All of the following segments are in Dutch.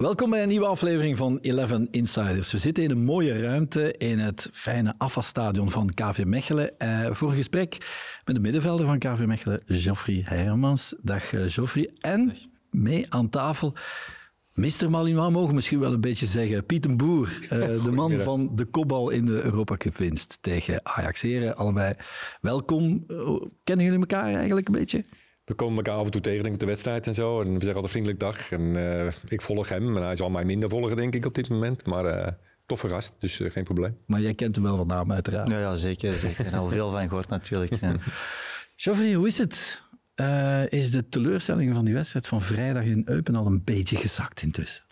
Welkom bij een nieuwe aflevering van Eleven Insiders. We zitten in een mooie ruimte in het fijne AFA-stadion van KV Mechelen eh, voor een gesprek met de middenvelder van KV Mechelen, Geoffrey Hermans. Dag eh, Geoffrey. En mee aan tafel, Mr. Malinois mogen misschien wel een beetje zeggen, Pieten Boer, eh, de man van de kopbal in de Europa Cup winst tegen Ajax Heren. Allebei welkom. Kennen jullie elkaar eigenlijk een beetje? we komen elkaar af en toe tegen, denk ik, de wedstrijd en zo. En we zeggen altijd vriendelijk dag. En eh, ik volg hem. En hij zal mij minder volgen, denk ik, op dit moment. Maar uh, eh, toffe gast, dus eh, geen probleem. Maar jij kent hem wel van naam, uiteraard. Ja, ja zeker. zeker. al veel van gehoord, natuurlijk. Geoffrey, hoe is het? is de teleurstelling van die wedstrijd van vrijdag in Eupen al een beetje gezakt intussen?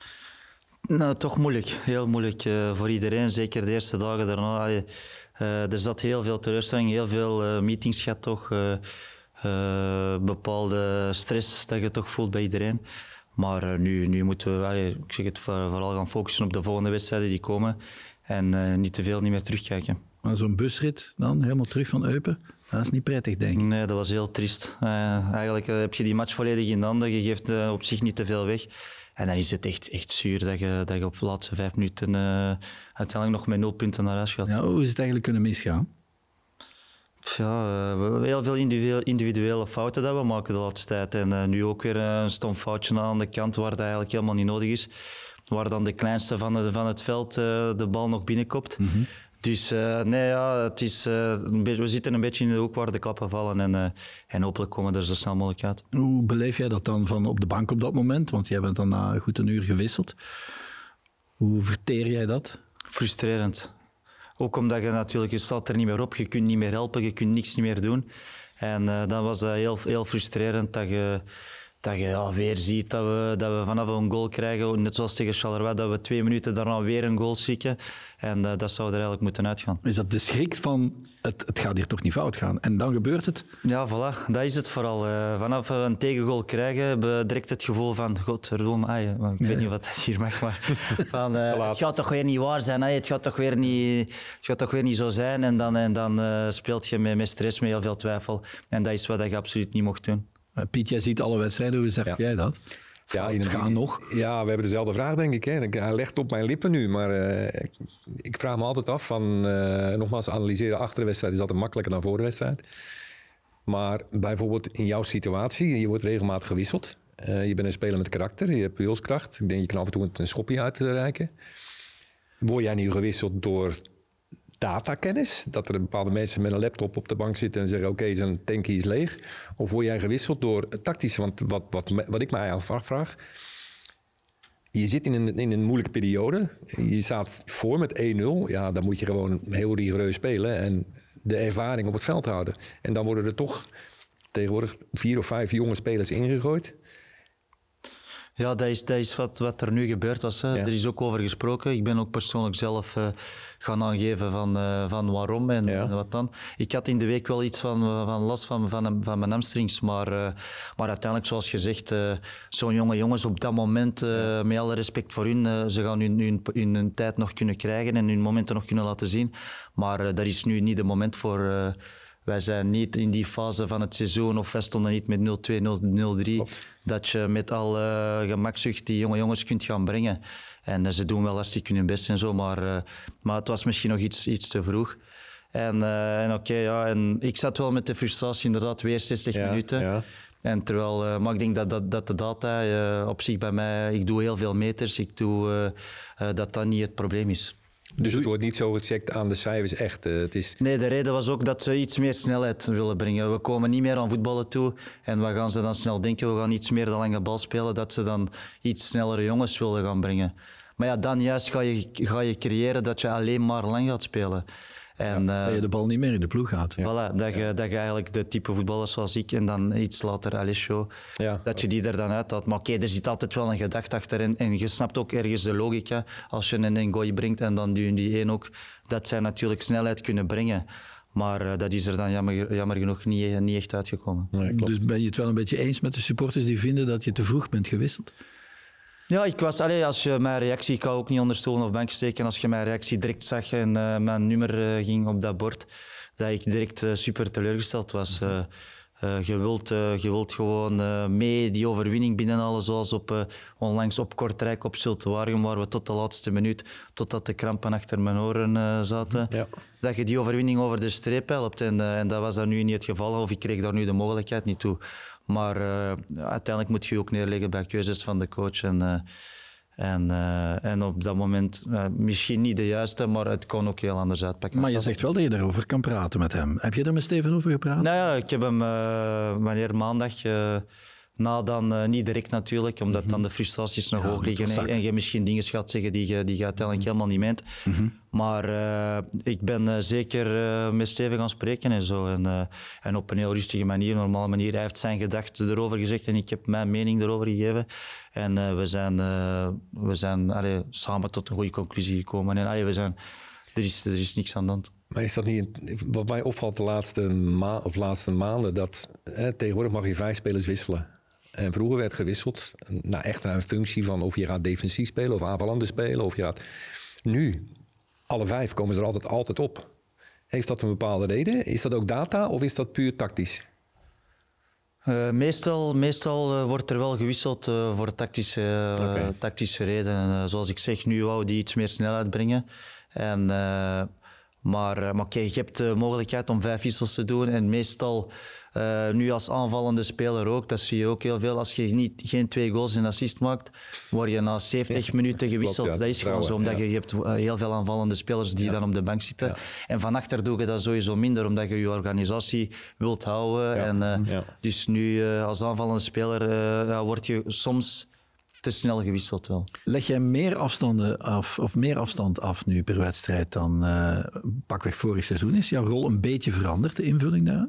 Nou, toch moeilijk. Heel moeilijk voor iedereen. Zeker de eerste dagen daarna. er zat heel veel teleurstelling, heel veel meetings gehad toch uh, bepaalde stress dat je toch voelt bij iedereen. Maar eh, nu, nu moeten we eh, ik zeg het, vooral gaan focussen op de volgende wedstrijden die komen. En niet te veel, niet meer terugkijken. Maar zo'n busrit dan, helemaal terug van Eupen, dat is niet prettig, denk ik. Nee, dat was heel triest. eigenlijk heb je die match volledig in handen. Je geeft op zich niet te veel weg. En dan is het echt, echt zuur dat je, dat je op de laatste vijf minuten uiteindelijk nog met nul punten naar huis gaat. hoe is het eigenlijk kunnen misgaan? Ja, uh, heel veel individuele fouten dat we maken de laatste tijd. En eh, nu ook weer eh, een stom foutje aan de kant waar dat eigenlijk helemaal niet nodig is. Waar dan de kleinste van, van het veld de bal nog binnenkomt. Mhm. Dus nee, ja, het is, we zitten een beetje in de hoek waar de klappen vallen en, en hopelijk komen we er zo snel mogelijk uit. Hoe beleef jij dat dan van op de bank op dat moment? Want jij bent dan na goed een uur gewisseld. Hoe verteer jij dat? Frustrerend. Ook omdat je natuurlijk, je staat er niet meer op, je kunt niet meer helpen, je kunt niks niet meer doen. En uh, dan was dat heel, heel frustrerend dat je dat je ja, weer ziet dat we, dat we vanaf een goal krijgen, net zoals tegen Charleroi, dat we twee minuten daarna weer een goal zieken. En eh, dat zou er eigenlijk moeten uitgaan. Is dat de schrik van, het, het gaat hier toch niet fout gaan? En dan gebeurt het? Ja, voilà. Dat is het vooral. Eh. vanaf we een tegengoal krijgen, hebben direct het gevoel van, godverdomme, ik weet niet wat dat hier mag, maar van, eh, het gaat toch weer niet waar zijn, het, gaat toch weer niet, het gaat toch weer niet zo zijn. En dan, en dan speelt je met, met stress, met heel veel twijfel. En dat is wat je absoluut niet mocht doen. Piet, jij ziet alle wedstrijden. Hoe zeg jij dat? Ja, in gaan nog. Ja, we hebben dezelfde vraag, denk ik. Hè. Hij legt op mijn lippen nu, maar eh, ik, vraag me altijd af van... Eh, nogmaals, analyseren achter de wedstrijd is altijd makkelijker dan voor de wedstrijd. Maar bijvoorbeeld in jouw situatie, je wordt regelmatig gewisseld. Eh, je bent een speler met karakter, je hebt pulskracht. Ik denk, je kan af en toe een schopje uitreiken. Word jij nu gewisseld door datakennis? Dat er bepaalde mensen met een laptop op de bank zitten en zeggen: Oké, okay, zijn tankje is leeg. Of word jij gewisseld door tactisch? Want wat, wat, wat ik mij afvraag. Je zit in een, in een moeilijke periode. Je staat voor met 1-0. Ja, dan moet je gewoon heel rigoureus spelen en de ervaring op het veld houden. En dan worden er toch tegenwoordig vier of vijf jonge spelers ingegooid. Ja, dat is, dat is wat, wat er nu gebeurd was. Hè. Er is ook over gesproken. Ik ben ook persoonlijk zelf eh, gaan aangeven van, eh, van waarom en, wat dan. Ik had in de week wel iets van, van last van, van, van mijn hamstrings, maar, eh, maar uiteindelijk, zoals gezegd, zo'n jonge jongens op dat moment, met alle respect voor hun, ze gaan hun, hun, hun, hun, tijd nog kunnen krijgen en hun momenten nog kunnen laten zien. Maar dat is nu niet de moment voor wij zijn niet in die fase van het seizoen of wij stonden niet met 0-2, 0-3. Dat je met al uh, gemakzucht die jonge jongens kunt gaan brengen. En eh, ze doen wel als hartstikke hun best en zo, maar, eh, maar het was misschien nog iets, iets te vroeg. En, en oké, ja, en ik zat wel met de frustratie, inderdaad, weer 60 minuten. Ja. En terwijl, maar ik denk dat, dat, dat de data op zich bij mij, ik doe heel veel meters, ik doe, dat dat niet het probleem is. Dus het wordt niet zo gecheckt aan de cijfers echt. Eh, het is... Nee, de reden was ook dat ze iets meer snelheid willen brengen. We komen niet meer aan voetballen toe. En wat gaan ze dan snel denken? We gaan iets meer de lange bal spelen. Dat ze dan iets snellere jongens willen gaan brengen. Maar ja, dan juist ga je, ga je creëren dat je alleen maar lang gaat spelen. En, dat je eh, de bal niet meer in de ploeg gaat. Voilà, dat, je, dat je eigenlijk de type voetballers zoals ik en dan iets later Alessio, ja. dat je die er dan uit had. Maar oké, er zit altijd wel een gedachte achter en, en je snapt ook ergens de logica. Als je een gooi brengt en dan duwen die één ook, dat zij natuurlijk snelheid kunnen brengen. Maar eh, dat is er dan jammer, jammer genoeg niet, niet echt uitgekomen. dus ben je het wel een beetje eens met de supporters die vinden dat je te vroeg bent gewisseld? Ja, ik was, allez, als je mijn reactie, ik kan ook niet ondersteunen of bank als je mijn reactie direct zag en eh, mijn nummer eh, ging op dat bord, dat ik direct eh, super teleurgesteld was. Mhm. je, wilt, je wilt gewoon mee die overwinning alles, zoals op, onlangs op Kortrijk, op Sultuarium, waar we tot de laatste minuut, totdat de krampen achter mijn oren zaten, mhm, ja. dat je die overwinning over de streep helpt. En, en dat was dan nu niet het geval, of ik kreeg daar nu de mogelijkheid niet toe. Maar eh, uiteindelijk moet je ook neerleggen bij keuzes van de coach. En, eh, en, eh, en op dat moment misschien niet de juiste, maar het kon ook heel anders uitpakken. Maar je zegt wel dat je daarover kan praten met hem. Heb je er met Steven over gepraat? Nou ja, ik heb hem wanneer maandag nou dan eh, niet direct natuurlijk, omdat mhm. dan de frustraties nog hoog liggen en, je misschien dingen gaat zeggen die je, die je uiteindelijk mhm. helemaal niet meent. Mhm. Maar eh, ik ben eh, zeker met Steven gaan spreken en zo. En, en op een heel rustige manier, normale manier. Hij heeft zijn gedachten erover gezegd en ik heb mijn mening erover gegeven. En we zijn, we zijn allee, samen tot een goede conclusie gekomen. En allee, we zijn, er, is, er is niks aan de hand. Maar is dat niet, wat mij opvalt de laatste, ma of laatste maanden, dat hè, tegenwoordig mag je vijf spelers wisselen. En vroeger werd gewisseld naar echt naar een functie van of je gaat defensief spelen of aanvallende spelen. Of je gaat... Nu, alle vijf komen er altijd, altijd op. Heeft dat een bepaalde reden? Is dat ook data of is dat puur tactisch? Eh, meestal meestal eh, wordt er wel gewisseld eh, voor tactische, tactische redenen. zoals ik zeg, nu wou die iets meer snelheid brengen. En, maar maar kijk, je hebt de mogelijkheid om vijf wissels te doen. En meestal eh, nu als aanvallende speler ook, dat zie je ook heel veel. Als je niet, geen twee goals en assist maakt, word je na 70 minuten gewisseld. dat is gewoon zo, omdat je, hebt eh, heel veel aanvallende spelers die dan op de bank zitten. En van achter doe je dat sowieso minder, omdat je je organisatie wilt houden. En, eh, Dus nu als aanvallende speler word je soms te snel gewisseld wel. Leg jij meer, afstanden af, of meer afstand af nu per wedstrijd dan pakweg vorig seizoen? Is jouw rol een beetje veranderd, de invulling daar?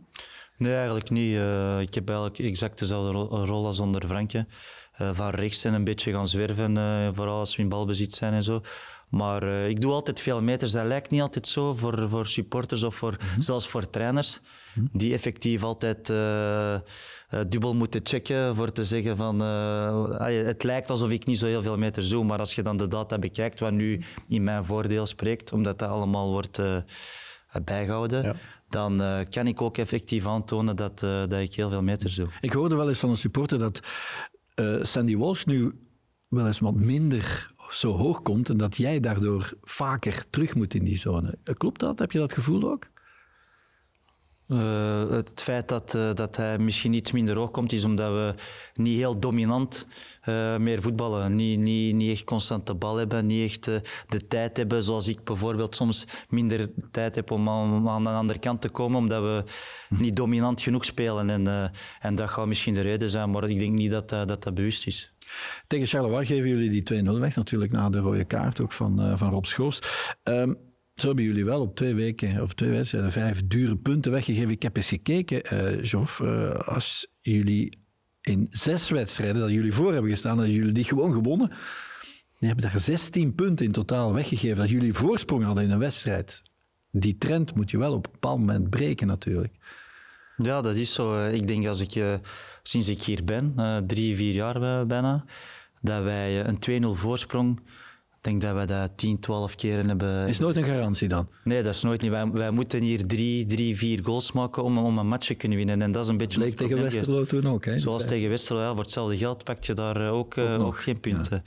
Nee, eigenlijk niet. Eh, ik heb eigenlijk exact dezelfde rol als onder Frankje. Eh, van rechts en een beetje gaan zwerven, eh, vooral als we in balbezit zijn en zo. Maar ik doe altijd veel meters. Dat lijkt niet altijd zo voor, voor supporters of voor, mhm. zelfs voor trainers. Mhm. Die effectief altijd dubbel moeten checken voor te zeggen van... het lijkt alsof ik niet zo heel veel meters doe. Maar als je dan de data bekijkt, wat nu in mijn voordeel spreekt, omdat dat allemaal wordt bijgehouden... Ja dan eh, kan ik ook effectief aantonen dat, eh, dat ik heel veel meters doe. Ik hoorde wel eens van een supporter dat eh, Sandy Walsh nu wel eens wat minder zo hoog komt en dat jij daardoor vaker terug moet in die zone. Klopt dat? Heb je dat gevoel ook? Eh, het feit dat, eh, dat hij misschien iets minder hoog komt, is omdat we niet heel dominant eh, meer voetballen. Niet, niet, niet echt constant de bal hebben, niet echt de tijd hebben, zoals ik bijvoorbeeld soms minder tijd heb om aan, de andere kant te komen, omdat we niet dominant genoeg spelen. En, en dat gaat misschien de reden zijn, maar ik denk niet dat dat, dat bewust is. Tegen Charleroi geven jullie die 2-0 weg, natuurlijk na de rode kaart ook van, van Rob Schoofs. Ehm, zo hebben jullie wel op twee weken of twee wedstrijden vijf dure punten weggegeven. Ik heb eens gekeken, uh, als jullie in zes wedstrijden dat jullie voor hebben gestaan, dat jullie die gewoon gewonnen. Die hebben daar 16 punten in totaal weggegeven. Dat jullie voorsprong hadden in een wedstrijd. Die trend moet je wel op een bepaald moment breken, natuurlijk. Ja, dat is zo. Eh. Ik denk als ik, sinds ik hier ben, drie, vier jaar bijna, dat wij een 2-0 voorsprong denk dat we dat 10, 12 keren hebben. Is nooit een garantie dan? Nee, dat is nooit niet. Wij, moeten hier drie, drie, vier goals maken om, om een match te kunnen winnen. En dat is een beetje. Leek tegen Westerlo toen ook. Hè? Zoals tegen Westerlo, ja, voor hetzelfde geld pak je daar eh, ook, ook, eh, nog. geen punten.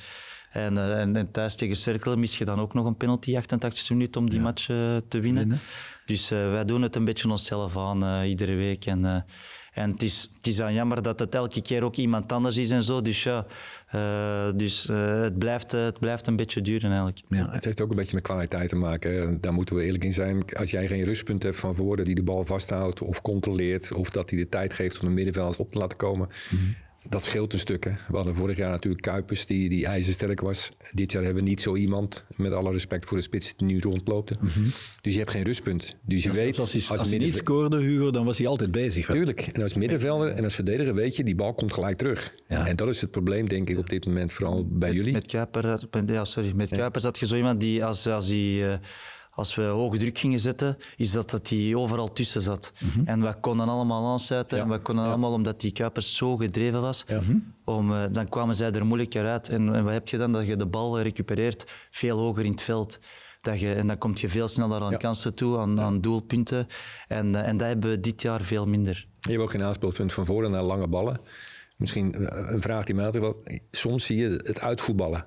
En, eh, en, en, thuis tegen Cirkel mis je dan ook nog een penalty, 88 minuut, om die match te winnen. Dus wij doen het een beetje onszelf aan iedere week. En, en het is, het is dan jammer dat het elke keer ook iemand anders is en zo. Dus ja, eh, dus, eh, het, blijft, eh, het blijft een beetje duren eigenlijk. Ja, het heeft ook een beetje met kwaliteit te maken. Daar moeten we eerlijk in zijn. Als jij geen rustpunt hebt van woorden die de bal vasthoudt of controleert... of dat hij de tijd geeft om de middenveld op te laten komen... Mhm dat scheelt een stuk. Hè. We hadden vorig jaar natuurlijk Kuipers, die, die ijzersterk was. Dit jaar hebben we niet zo iemand, met alle respect voor de spits, die nu rondloopt. Mhm. Dus je hebt geen rustpunt. Dus je weet... Als hij, niet scoorde, Hugo, dan was hij altijd bezig. Tuurlijk. En als middenvelder en als verdediger weet je, die bal komt gelijk terug. En dat is het probleem, denk ik, op dit moment, vooral bij met, jullie. Met Kuiper, eh, ja, sorry, met Kuipers had je zo iemand die als, als hij... Eh, als we hoog druk gingen zetten, is dat dat die overal tussen zat. Mhm. En we konden allemaal aansluiten en we konden allemaal, omdat die Kuipers zo gedreven was, om, eh, dan kwamen zij er moeilijker uit. En, en, wat heb je dan? Dat je de bal recupereert veel hoger in het veld. Dat je, en dan kom je veel sneller aan kansen toe, aan, aan doelpunten. En, eh, en dat hebben we dit jaar veel minder. Je hebt ook een aanspeelpunt van voren naar lange ballen. Misschien eh, een vraag die mij altijd wel... Soms zie je het uitvoetballen.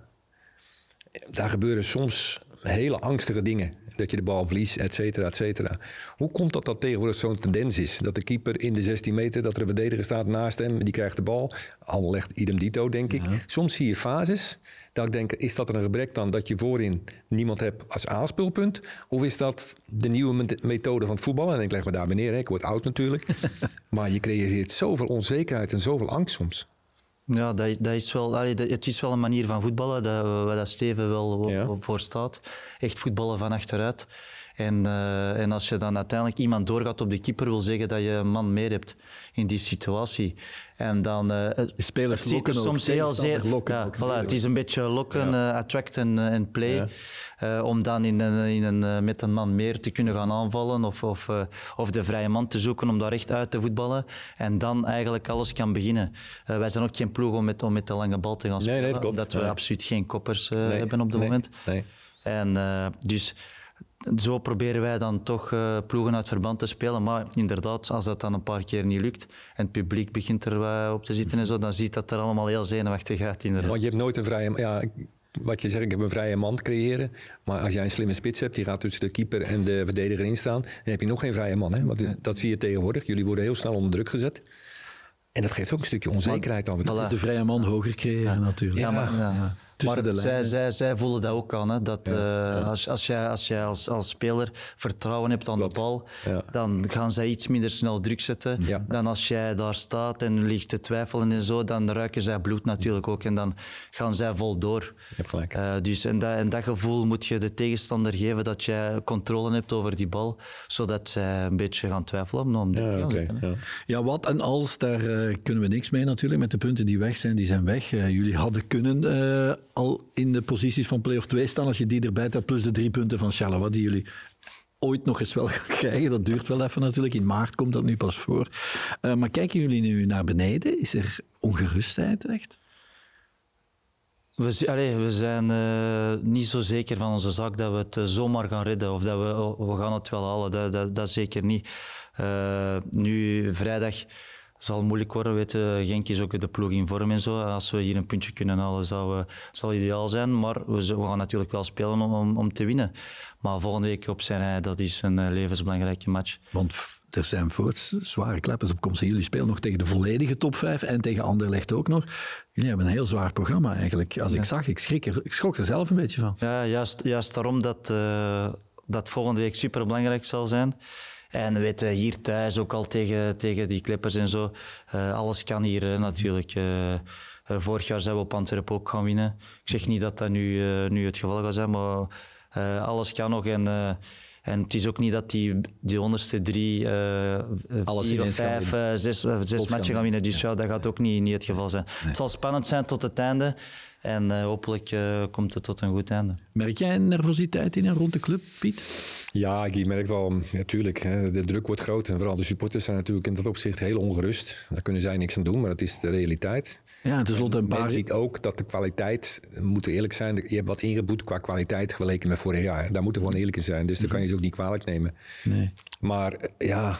Daar gebeuren soms hele angstige dingen dat je de bal verliest, et cetera, et cetera. Hoe komt dat dat tegenwoordig zo'n tendens is? Dat de keeper in de 16 meter, dat er een verdediger staat naast hem, die krijgt de bal. Al legt idem dito, denk ik. Soms zie je fases dat ik denk, is dat er een gebrek dan dat je voorin niemand hebt als aanspulpunt, Of is dat de nieuwe methode van het voetballen? En ik leg me daar neer. ik word oud natuurlijk. maar je creëert zoveel onzekerheid en zoveel angst soms. Ja, dat, dat is wel, het is wel een manier van voetballen dat, waar dat Steven wel voor staat. Echt voetballen van achteruit. En, eh, en als je dan uiteindelijk iemand doorgaat op de keeper, wil zeggen dat je een man meer hebt in die situatie. En dan uh, spelers het ziet er soms heel zeer. Lokken, ja, voilà, het is een beetje lokken, ja. Eh, attract en eh, play. om dan in in een, met een man meer te kunnen gaan aanvallen of, of, of de vrije man te zoeken om daar recht uit te voetballen. En dan eigenlijk alles kan beginnen. wij zijn ook geen ploeg om met, om met de lange bal te gaan spelen. Nee, dat omdat we absoluut geen koppers nee, hebben op dit nee, moment. En dus zo proberen wij dan toch eh, ploegen uit verband te spelen. Maar inderdaad, als dat dan een paar keer niet lukt en het publiek begint er op te zitten en zo, dan ziet dat er allemaal heel zenuwachtig uit. Inderdaad. Want je hebt nooit een vrije. Ja, wat je zegt, ik heb een vrije man creëren. Maar als jij een slimme spits hebt, die gaat tussen de keeper en de verdediger instaan, dan heb je nog geen vrije man. Hè? Want dat zie je tegenwoordig. Jullie worden heel snel onder druk gezet. En dat geeft ook een stukje onzekerheid aan. Dat is de vrije man hoger creëren natuurlijk. Ja, maar, ja zij, zij, zij voelen dat ook aan. Hè? Dat, eh, Als, als jij, als, als, als speler vertrouwen hebt aan de bal, dan gaan zij iets minder snel druk zetten. Dan als jij daar staat en ligt te twijfelen en zo, dan ruiken zij bloed natuurlijk ook. En dan gaan zij vol door. Je hebt gelijk. Eh, dus en dat, en dat gevoel moet je de tegenstander geven dat jij controle hebt over die bal, zodat zij een beetje gaan twijfelen. Om de ja, ja. ja, wat en als, daar eh, kunnen we niks mee natuurlijk. Met de punten die weg zijn, die zijn weg. jullie hadden kunnen al in de posities van play-off 2 staan als je die erbij telt, plus de drie punten van Charleroi die jullie ooit nog eens wel gaan krijgen. Dat duurt wel even natuurlijk. In maart komt dat nu pas voor. Eh, maar kijken jullie nu naar beneden? Is er ongerustheid echt? We, allez, we zijn eh, niet zo zeker van onze zak dat we het eh, zomaar gaan redden of dat we, oh, we gaan het wel halen. Dat, dat, dat zeker niet. nu, vrijdag zal moeilijk worden. weten Genk is ook de ploeg in vorm en zo. Als we hier een puntje kunnen halen, zou, het eh, ideaal zijn. Maar we, we, gaan natuurlijk wel spelen om, om, te winnen. Maar volgende week op zijn rij, dat is een eh, levensbelangrijke match. Want er zijn voorts zware kleppers op komst. Jullie spelen nog tegen de volledige top 5 en tegen Anderlecht ook nog. Jullie hebben een heel zwaar programma eigenlijk. Als ik zag, ik, schrik ik schrok er zelf een beetje van. Ja, juist, juist daarom dat, eh, dat volgende week superbelangrijk zal zijn. En we weten hier thuis ook al tegen, tegen die clippers en zo. Eh, alles kan hier natuurlijk. Eh, eh, vorig jaar zijn we op Antwerpen ook gaan winnen. Ik zeg niet dat dat nu, nu het geval gaat zijn, maar alles kan nog. En, en het is ook niet dat die, die onderste drie, Alles vier of vijf, zes, uh, zes matchen gaan winnen. Dus ja. dat gaat ook niet, niet het geval zijn. Het zal spannend zijn tot het einde. En eh, hopelijk eh, komt het tot een goed einde. Merk jij nervositeit in en rond de club, Piet? Ja, ik merk wel, natuurlijk. de druk wordt groot. En vooral de supporters zijn natuurlijk in dat opzicht heel ongerust. Daar kunnen zij niks aan doen, maar dat is de realiteit. Ja, tenslotte een paar... Je ziet ook dat de kwaliteit, moeten eerlijk zijn, je hebt wat ingeboet qua kwaliteit vergeleken met vorig jaar. Daar moeten we gewoon eerlijk in zijn. Dus daar mhm. kan je ze ook niet kwalijk nemen. Nee. Maar eh, ja,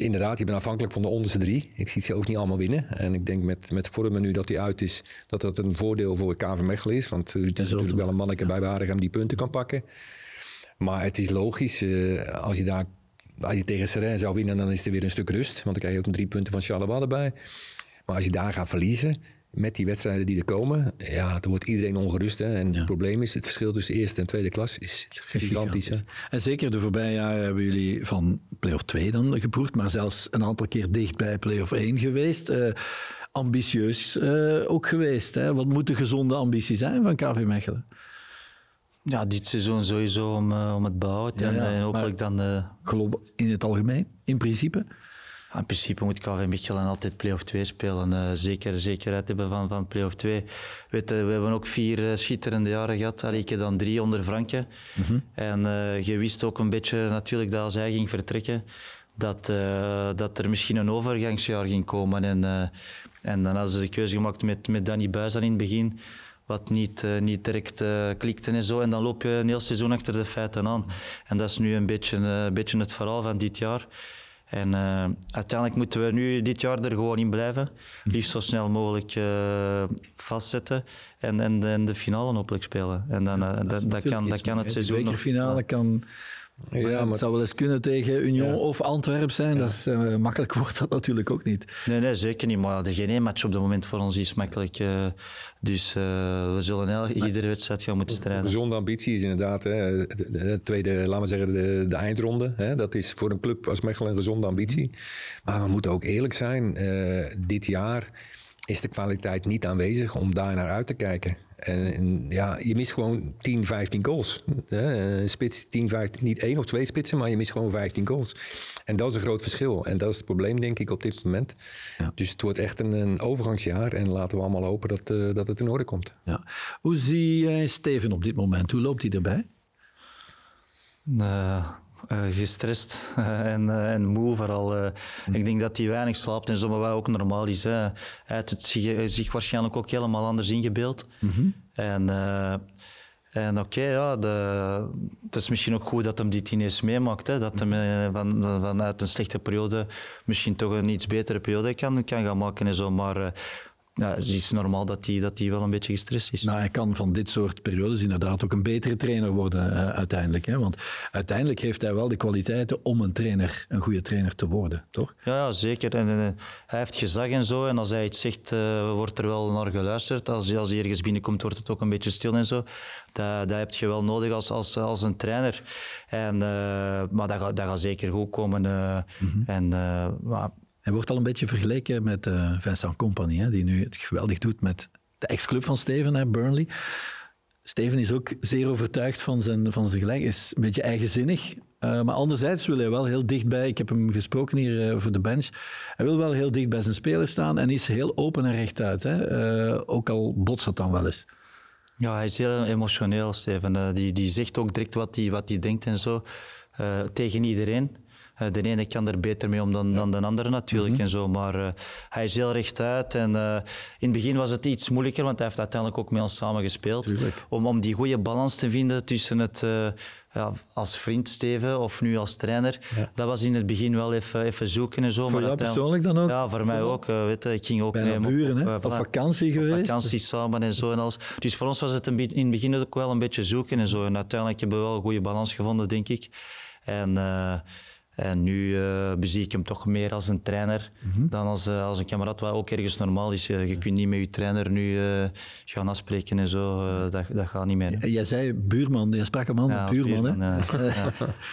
inderdaad, je bent afhankelijk van de onderste drie. Ik zie ze ook niet allemaal winnen. En ik denk met, met Vormen nu dat hij uit is, dat dat een voordeel voor KV Mechelen is. Want er eh, is natuurlijk wel een manneke ja. bij Waregem die punten kan pakken. Maar het is logisch, eh, als je daar als je tegen Seren zou winnen, dan is er weer een stuk rust. Want dan krijg je ook drie punten van Charleroi erbij. Maar als je daar gaat verliezen, met die wedstrijden die er komen, ja, dan wordt iedereen ongerust. Hè? En het probleem is, het verschil tussen eerste en tweede klas is gigantisch. En zeker de voorbije jaren hebben jullie van play-off 2 dan geproefd, maar zelfs een aantal keer dichtbij play-off 1 geweest. Uh, ambitieus eh, ook geweest. Hè? Wat moet de gezonde ambitie zijn van KV Mechelen? Ja, dit seizoen sowieso om, eh, om het behoud en, hopelijk dan... globaal in het algemeen, in principe? in principe moet KV Mechelen altijd play-off 2 spelen. Uh, zeker zekerheid hebben van, van play-off 2. Eh, we hebben ook vier eh, schitterende jaren gehad. Allee, ik dan drie onder Franke. Mhm. En je wist ook een beetje natuurlijk dat als hij ging vertrekken, dat, dat er misschien een overgangsjaar ging komen. En, en dan hadden ze de keuze gemaakt met, met Danny Buis in het begin wat niet, niet direct klikte en zo. En dan loop je een heel seizoen achter de feiten aan. En dat is nu een beetje, uh, beetje het verhaal van dit jaar. En eh, uiteindelijk moeten we nu dit jaar er gewoon in blijven. Liefst zo snel mogelijk eh, vastzetten en, en, de finale hopelijk spelen. En dan, eh, dat, kan, dat kan het seizoen. De finale nog, kan ja, maar... Het zou wel eens kunnen tegen Union of Antwerpen zijn. Dat is, eh, makkelijk wordt dat natuurlijk ook niet. Nee, nee zeker niet. Maar de geen match op dit moment voor ons is makkelijk. Eh, dus eh, we zullen elke iedere wedstrijd gaan moeten strijden. Gezonde ambitie is inderdaad. Hè, de, tweede, laten we zeggen, de, eindronde. Hè, dat is voor een club als Mechelen een gezonde ambitie. Maar we moeten ook eerlijk zijn. dit jaar is de kwaliteit niet aanwezig om daar naar uit te kijken. En, ja, je mist gewoon 10, 15 goals. Spits 10, 15, niet één of twee spitsen, maar je mist gewoon 15 goals. En dat is een groot verschil. En dat is het probleem, denk ik, op dit moment. Ja. Dus het wordt echt een, overgangsjaar. En laten we allemaal hopen dat, eh, dat het in orde komt. Ja. Hoe zie jij Steven op dit moment? Hoe loopt hij erbij? Uh, eh, gestrest eh, en, eh, en moe vooral. Hm. Ik denk dat hij weinig slaapt en zo, maar wat ook normaal is. Hè. Hij heeft het zich, waarschijnlijk ook helemaal anders ingebeeld. Mhm. En, en oké, ja, het is misschien ook goed dat hem dit ineens meemaakt. Hè, dat hij hem van, vanuit een slechte periode misschien toch een iets betere periode kan, kan gaan maken en zo. Maar ja, dus het is normaal dat hij dat wel een beetje gestrest is. Nou, hij kan van dit soort periodes inderdaad ook een betere trainer worden eh, uiteindelijk. Hè? Want uiteindelijk heeft hij wel de kwaliteiten om een trainer, een goede trainer te worden, toch? Ja, ja zeker. En, hij heeft gezag en zo. En als hij iets zegt, eh, wordt er wel naar geluisterd. Als, als hij ergens binnenkomt, wordt het ook een beetje stil en zo. Dat, dat heb je wel nodig als, als, als een trainer. En, eh, maar dat, dat gaat zeker goed komen. Mhm. En hij wordt al een beetje vergeleken met eh, Vincent Company, hè, die nu het geweldig doet met de ex-club van Steven, hè, Burnley. Steven is ook zeer overtuigd van zijn, van zijn gelijk, is een beetje eigenzinnig. Eh, maar anderzijds wil hij wel heel dichtbij, ik heb hem gesproken hier eh, voor de bench, hij wil wel heel dicht bij zijn spelers staan en is heel open en rechtuit. Hè? ook al botst dat dan wel eens. Ja, hij is heel emotioneel, Steven. die, die zegt ook direct wat hij die, wat die denkt en zo, tegen iedereen. Eh, de ene kan er beter mee om dan, dan de andere natuurlijk mhm. en zo. Maar eh, hij is heel rechtuit. En eh, in het begin was het iets moeilijker, want hij heeft uiteindelijk ook met ons samen gespeeld. Om, om die goede balans te vinden tussen het. Ja, als vriend Steven of nu als trainer. Dat was in het begin wel even, even zoeken en zo. Voor maar jou persoonlijk dan ook? Ja, voor mij ook. weet ik ging ook Bijna mee, buren, hè? Op, vakantie geweest. Dus- vakantie samen en zo en alles. Dus voor ons was het in het begin ook wel een beetje zoeken en zo. En uiteindelijk hebben we wel een goede balans gevonden, denk ik. En... En nu uh, bezie ik hem toch meer als een trainer mhm. dan als, eh, als een kamerad, wat ook ergens normaal is. Eh, je kunt niet met je trainer nu gaan afspreken en zo, dat, dat gaat niet meer. Jij zei buurman, je sprak hem aan, buurman, hè?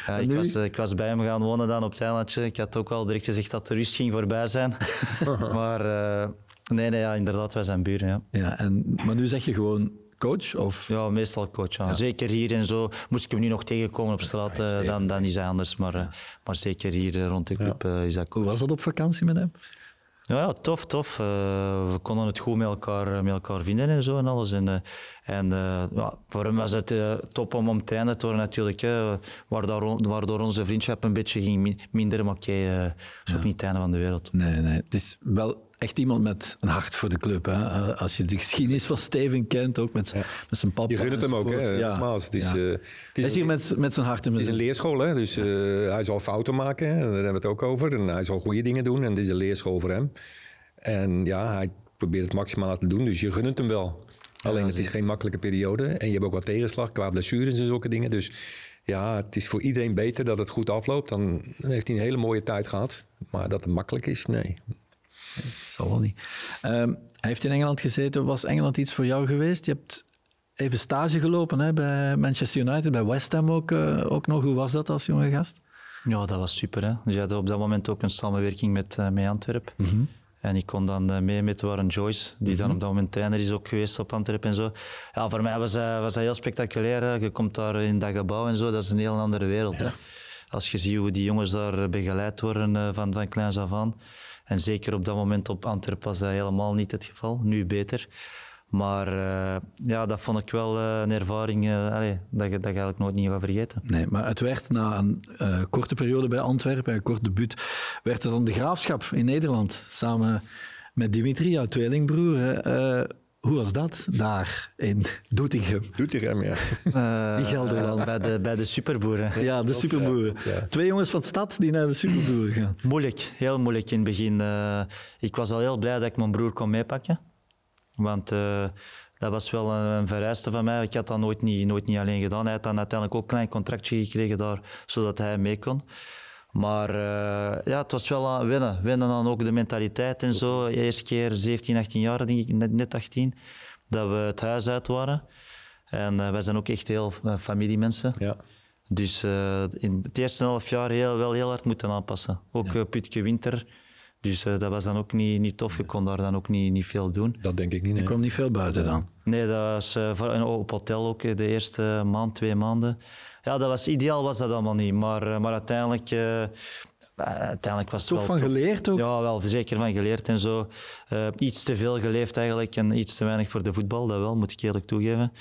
ja. ik, was, ik was bij hem gaan wonen dan op het eilandje. Ik had ook al direct gezegd dat de rust ging voorbij zijn. maar nee, nee ja, inderdaad, wij zijn buren. Ja. Ja, en, maar nu zeg je gewoon, coach? Of? Ja, meestal coach. Zeker hier en zo. Moest ik hem nu nog tegenkomen op straat, ah, eh, dan, dan is hij anders. Maar, eh, maar zeker hier eh, rond de club is dat cool. Hoe was dat op vakantie met hem? Nou ja, tof, tof. we konden het goed met elkaar, met elkaar vinden en zo en alles. En, en voor hem was het top om, om te te worden natuurlijk. waardoor, waardoor onze vriendschap een beetje ging minderen. Maar oké, okay, is ook niet het einde van de wereld. Nee, nee. Het is wel echt iemand met een hart voor de club. Hè. Eh, als je de geschiedenis van Steven kent, ook met, met zijn papa. Je gunt het hem ook, hè? Ja. het is, eh, het is hij is hier met, met zijn hart. in het is een leerschool, hè? dus eh, hij zal fouten maken. Hè? Daar hebben we het ook over. En hij zal goede dingen doen en dit is een leerschool voor hem. En ja, hij probeert het maximaal te doen, dus je gunt hem wel. Alleen het is geen makkelijke periode en je hebt ook wat tegenslag qua blessures en zulke dingen. Dus ja, het is voor iedereen beter dat het goed afloopt. Dan heeft hij een hele mooie tijd gehad. Maar dat het makkelijk is, nee zal wel niet. Ehm, hij heeft in Engeland gezeten. Was Engeland iets voor jou geweest? Je hebt even stage gelopen hè, bij Manchester United, bij West Ham ook, eh, ook nog. Hoe was dat als jonge gast? Ja, dat was super. Hè. Dus je had op dat moment ook een samenwerking met, uh, met Antwerp. Mhm. En ik kon dan eh, mee met Warren Joyce, die dan mhm. op dat moment trainer is ook geweest op Antwerpen en zo. Ja, voor mij was, was dat heel spectaculair. Je komt daar in dat gebouw en zo, dat is een heel andere wereld. Hè? Als je ziet hoe die jongens daar begeleid worden van, van kleins af aan. En zeker op dat moment op Antwerpen was dat helemaal niet het geval. Nu beter. Maar eh, ja, dat vond ik wel eh, een ervaring eh, dat, je, dat nooit niet gaat vergeten. Nee, maar het werd na een korte periode bij Antwerpen, een kort debuut, werd het dan de graafschap in Nederland samen met Dimitri, jouw tweelingbroer. Hoe was dat daar in Doetinchem? Doetinchem, ja. Eh, in Gelderland. Bij de, bij de superboeren. Ja, de superboeren. Twee jongens van de stad die naar de superboeren gaan. Moeilijk, heel moeilijk in het begin. Eh, ik was al heel blij dat ik mijn broer kon meepakken. Want eh, dat was wel een, vereiste van mij. Ik had dat nooit niet, nooit niet alleen gedaan. Hij had dan uiteindelijk ook een klein contractje gekregen daar, zodat hij mee kon. Maar eh, ja, het was wel aan winnen Wennen aan ook de mentaliteit en zo. Eerste keer 17, 18 jaar, denk ik, net, net 18, dat we het huis uit waren. En uh, wij zijn ook echt heel eh, familiemensen. Ja. Dus in het eerste half jaar heel, wel heel hard moeten aanpassen. Ook putje winter. Dus dat was dan ook niet, niet tof. Je kon daar dan ook niet, niet veel doen. Dat denk ik niet. Nee. Je kon niet veel buiten dan? Nee, dat is uh, op hotel ook de eerste maand, twee maanden ja, dat was, ideaal was dat allemaal niet. Maar, eh, maar uiteindelijk... Uh, uiteindelijk was toch van geleerd ook? Ja, wel zeker van geleerd en zo. iets te veel geleefd eigenlijk en iets te weinig voor de voetbal, dat wel, moet ik eerlijk toegeven.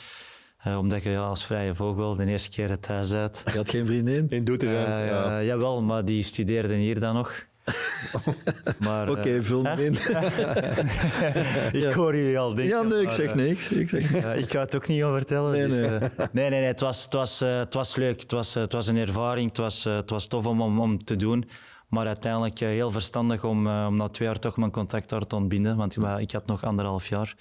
omdat je ja, als vrije vogel de eerste keer het thuis uit. Je had geen vriendin? In Doetinchem? Uh, ja. Jawel, maar die studeerde hier dan nog. Oké, okay, eh, vul me in. ik hoor je al denken. Ja, nee, ik zeg eh, niks. Ik, zeg eh, ik ga het ook niet gaan vertellen. Nee, dus, nee. nee, nee, nee, Het was, het was, het was leuk. Het was, het was een ervaring. Het was, het was tof om, om, te doen. Maar uiteindelijk heel verstandig om, om na twee jaar toch mijn contact te ontbinden. Want ik had nog anderhalf jaar.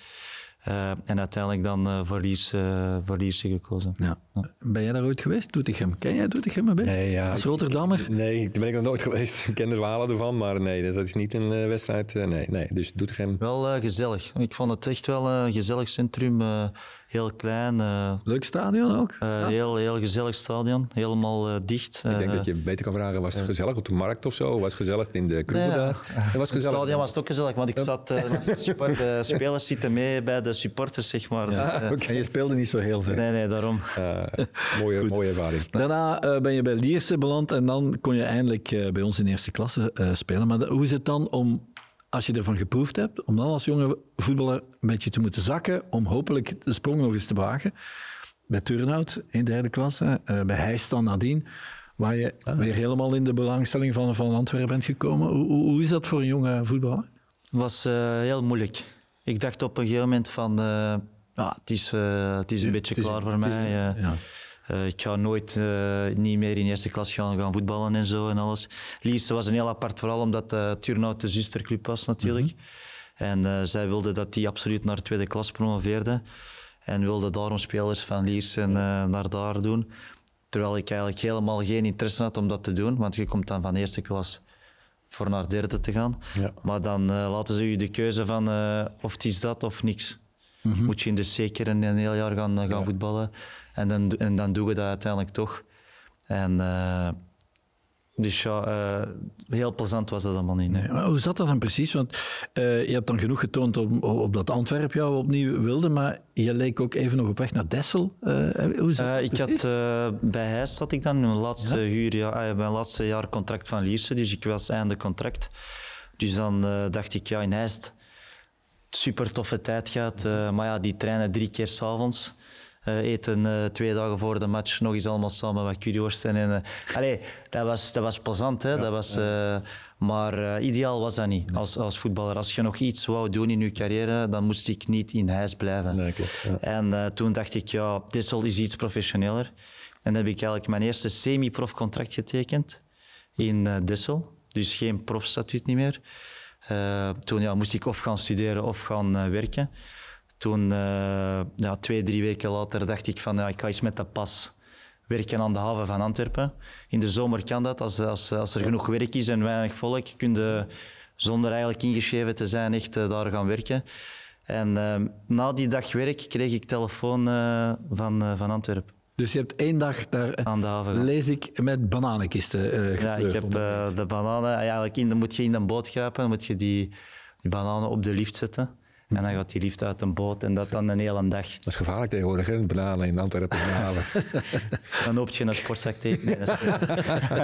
Eh, en uiteindelijk dan uh, eh, voor, Lies, eh, voor gekozen. Ja. Ben jij daar ooit geweest? Doetinchem. Ken jij Doetinchem een beetje? Nee, ja. Als Rotterdammer? nee, daar ben ik nog nooit geweest. Ik ken er walen ervan, maar nee, dat is niet een wedstrijd. nee, nee, dus Doetinchem. Wel gezellig. Ik vond het echt wel een gezellig centrum heel klein. Uh, Leuk stadion ook? Eh, heel, heel gezellig stadion, helemaal eh, dicht. Ik denk dat je beter kan vragen, was het gezellig op de markt of zo? Was het gezellig in de kroegen nee, Het, was gezellig. stadion was het ook gezellig, want ik zat, de spelers zitten mee bij de supporters, zeg maar. Dus, ah, je speelde niet zo heel veel. Nee, nee, daarom. Ah, mooie, mooie ervaring. Daarna ben je bij Lierse beland en dan kon je eindelijk bij ons in eerste klasse spelen. Maar hoe is het dan om als je ervan geproefd hebt, om dan als jonge voetballer een beetje te moeten zakken om hopelijk de sprong nog eens te wagen. Bij Turnhout in derde klasse, eh, bij Heijstan nadien, waar je ah. weer helemaal in de belangstelling van, van Antwerpen bent gekomen. Hoe, is dat voor een jonge voetballer? Het was eh, heel moeilijk. Ik dacht op een gegeven moment van, uh, het is, het is een beetje klaar voor mij. ja. Eh, ik ga nooit eh, niet meer in eerste klas gaan, gaan voetballen en zo en alles. Lierse was een heel apart vooral omdat eh, Turnout de zusterclub was natuurlijk. Mhm. En zij wilde dat die absoluut naar tweede klas promoveerde. En wilde daarom spelers van Lierse naar daar doen. Terwijl ik eigenlijk helemaal geen interesse had om dat te doen, want je komt dan van eerste klas voor naar derde te gaan. Ja. Maar dan laten ze je de keuze van of het is dat of niks. Mhm. Moet je in de zekere een heel jaar gaan, gaan voetballen. En dan, en dan doen we dat uiteindelijk toch. En, eh, dus ja, eh, heel plezant was dat allemaal niet. Maar hoe zat dat dan precies? Want eh, je hebt dan genoeg getoond op, op dat Antwerp jou opnieuw wilde, maar je leek ook even nog op weg naar Dessel. hoe zat dat ik had, bij Heijs zat ik dan, mijn laatste, huur, ja, mijn laatste jaar contract van Lierse, dus ik was einde contract. Dus dan dacht ik, ja, in Heist super toffe tijd gaat. maar ja, die treinen drie keer s'avonds. Eh, eten eh, twee dagen voor de match nog eens allemaal samen wat curiosten. En, eh, allee, dat was, dat was plezant. Hè? dat was, maar ideaal was dat niet als, als voetballer. Als je nog iets wou doen in je carrière, dan moest ik niet in huis blijven. En toen dacht ik, ja, dit is iets professioneler. En dan heb ik eigenlijk mijn eerste semi-prof contract getekend in Dessel. Dus geen profstatuut niet meer. toen ja, moest ik of gaan studeren of gaan werken. Toen, eh, ja, twee, drie weken later, dacht ik van ja, ik ga iets met de pas werken aan de haven van Antwerpen. In de zomer kan dat. Als, als, als er genoeg werk is en weinig volk, kun je zonder eigenlijk ingeschreven te zijn echt eh, daar gaan werken. En eh, na die dag werk kreeg ik telefoon van, van Antwerpen. Dus je hebt één dag daar aan de haven. Lees ik met bananenkisten Ja, ik heb de bananen. Eigenlijk in, dan moet je in een boot grijpen, moet je die, die bananen op de lift zetten. En dan gaat die liefde uit een boot en dat dan een hele dag. Dat is gevaarlijk tegenwoordig, hè? Bananen in Antwerpen halen. dan hoop je een sportzakteken. Nee,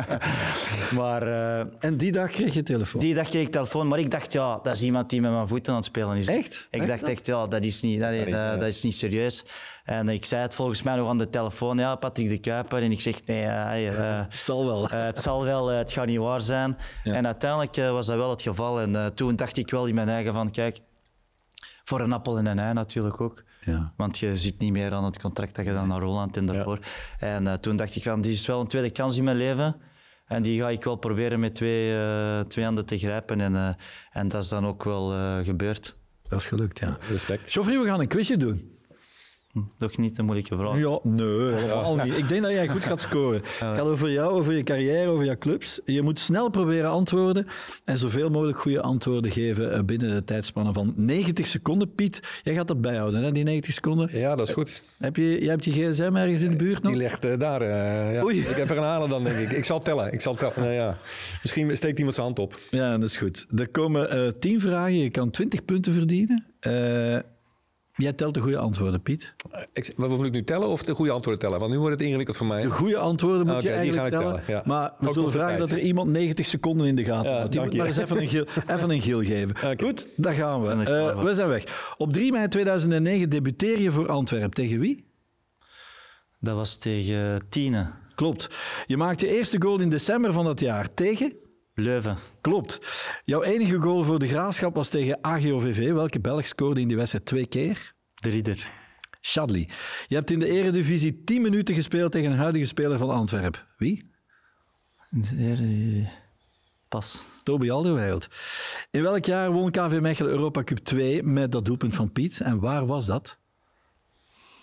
maar, eh, en die dag kreeg je telefoon? Die dag kreeg ik telefoon, maar ik dacht, ja, dat is iemand die met mijn voeten aan het spelen is. Echt? Ik dacht echt, ja, dat is niet, eh, dat, is niet serieus. En ik zei het volgens mij nog aan de telefoon, ja, Patrick de Kuiper. En ik zeg, nee, eh, het zal wel. het zal wel, het gaat niet waar zijn. En uiteindelijk was dat wel het geval. En toen dacht ik wel in mijn eigen van, kijk, voor een appel en een ei natuurlijk ook. Ja. Want je zit niet meer aan het contract dat je dan naar Roland en daarvoor. En eh, toen dacht ik van, dit is wel een tweede kans in mijn leven. En die ga ik wel proberen met twee, eh, twee handen te grijpen. En, eh, en dat is dan ook wel gebeurd. Dat is gelukt, ja. Respect. Geoffrey, we gaan een quizje doen. Hm, toch niet een moeilijke vraag. Ja, nee, helemaal niet. Ik denk dat jij goed gaat scoren. Het gaat over jou, over je carrière, over jouw clubs. Je moet snel proberen antwoorden en zoveel mogelijk goede antwoorden geven eh, binnen de tijdspanne van 90 seconden. Piet, jij gaat dat bijhouden, hè, die 90 seconden. Ja, dat is goed. Eh, heb je, jij hebt je gsm ergens in de buurt nog? Die ligt eh, daar. ja. Oei. Ik heb er een halen dan, denk ik. Ik zal tellen. Ik zal tellen. ja. Misschien steekt iemand zijn hand op. Ja, dat is goed. Er komen uh, 10 vragen. Je kan 20 punten verdienen. Jij telt de goede antwoorden, Piet. Eh, ik, wat moet ik nu tellen of de goede antwoorden tellen? Want nu wordt het ingewikkeld voor mij. De goede antwoorden moet okay, ah, je eigenlijk tellen. ja. Maar we zullen vragen dat er iemand 90 seconden in de gaten houdt. die moet maar eens even een gil, even een geven. Goed, daar gaan we. Eh, we zijn weg. Op 3 mei 2009 debuteer je voor Antwerpen. Tegen wie? Dat was tegen Tine. Klopt. Je maakt je eerste goal in december van dat jaar. Tegen? Leuven. Klopt. Jouw enige goal voor de Graafschap was tegen AGOVV. Welke Belg scoorde in die wedstrijd twee keer? De Rieder. Shadley. Je hebt in de eredivisie 10 minuten gespeeld tegen een huidige speler van Antwerpen. Wie? Pas. Toby Alderweireld. In welk jaar won KV Mechelen Europa Cup 2 met dat doelpunt van Piet? En waar was dat?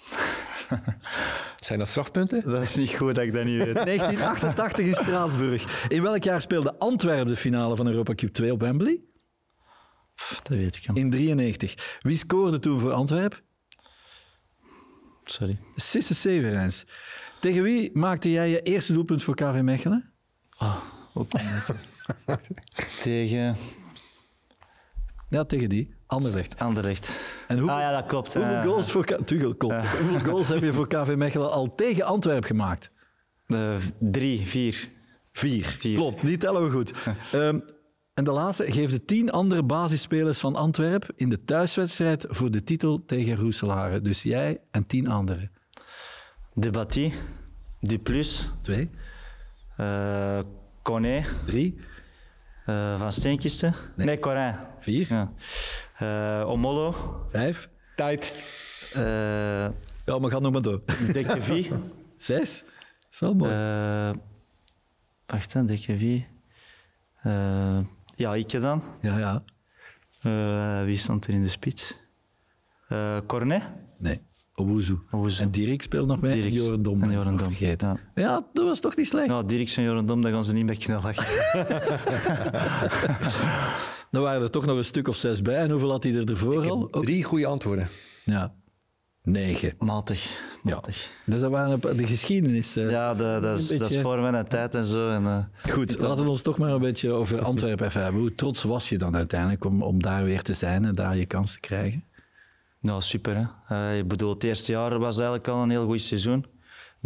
Zijn dat strafpunten? Dat is niet goed dat ik dat niet weet. 1988 in Straatsburg. In welk jaar speelde Antwerpen de finale van Europa Cup 2 op Wembley? Dat weet ik niet. In 93. Wie scoorde toen voor Antwerpen? Sorry. Sisse Severens. Tegen wie maakte jij je eerste doelpunt voor KV Mechelen? Oh, Tegen... Ja, tegen die. Anderlecht. Anderlecht. En hoe, ah ja, dat klopt. Hoeveel, eh. goals, voor, Tuchel, klopt. hoeveel goals heb je voor KV Mechelen al tegen Antwerpen gemaakt? drie, vier. vier. Vier. Klopt, die tellen we goed. Ehm, en de laatste, geef de tien andere basisspelers van Antwerpen in de thuiswedstrijd voor de titel tegen Roeselare. Dus jij en tien anderen. De Bati, Duplus. Twee. Uh, eh, Coné. Drie. Eh, van Steenkisten. Nee, nee Corin. Vier. Ja. Uh, eh, Omolo. Vijf. Tijd. Uh, ja, maar ga nog maar door. Dikke V. Zes. Dat is wel mooi. Uh, wacht, een dikke V. ja, Ikke dan. Ja, ja. wie stond er in de spits? Cornet? Nee. Obuzu. En Dirk speelt nog mee. Jorendom. En Jorendom. Ja. ja, dat was toch niet slecht. Ja, Dirk en Jorendom, dat gaan ze niet met knallen. Dan waren er toch nog een stuk of zes bij. En hoeveel had hij er ervoor al? Drie goede antwoorden. Ja. Negen. Matig. Ja. Dus dat waren de geschiedenis. Eh, ja, dat, is, dat is vormen en tijd en zo. En, eh, Goed, laten we ons toch maar een beetje over Antwerpen hebben. Hoe trots was je dan uiteindelijk om, om daar weer te zijn en daar je kans te krijgen? Nou, super. Hè? Uh, ik bedoel, het eerste jaar was eigenlijk al een heel goed seizoen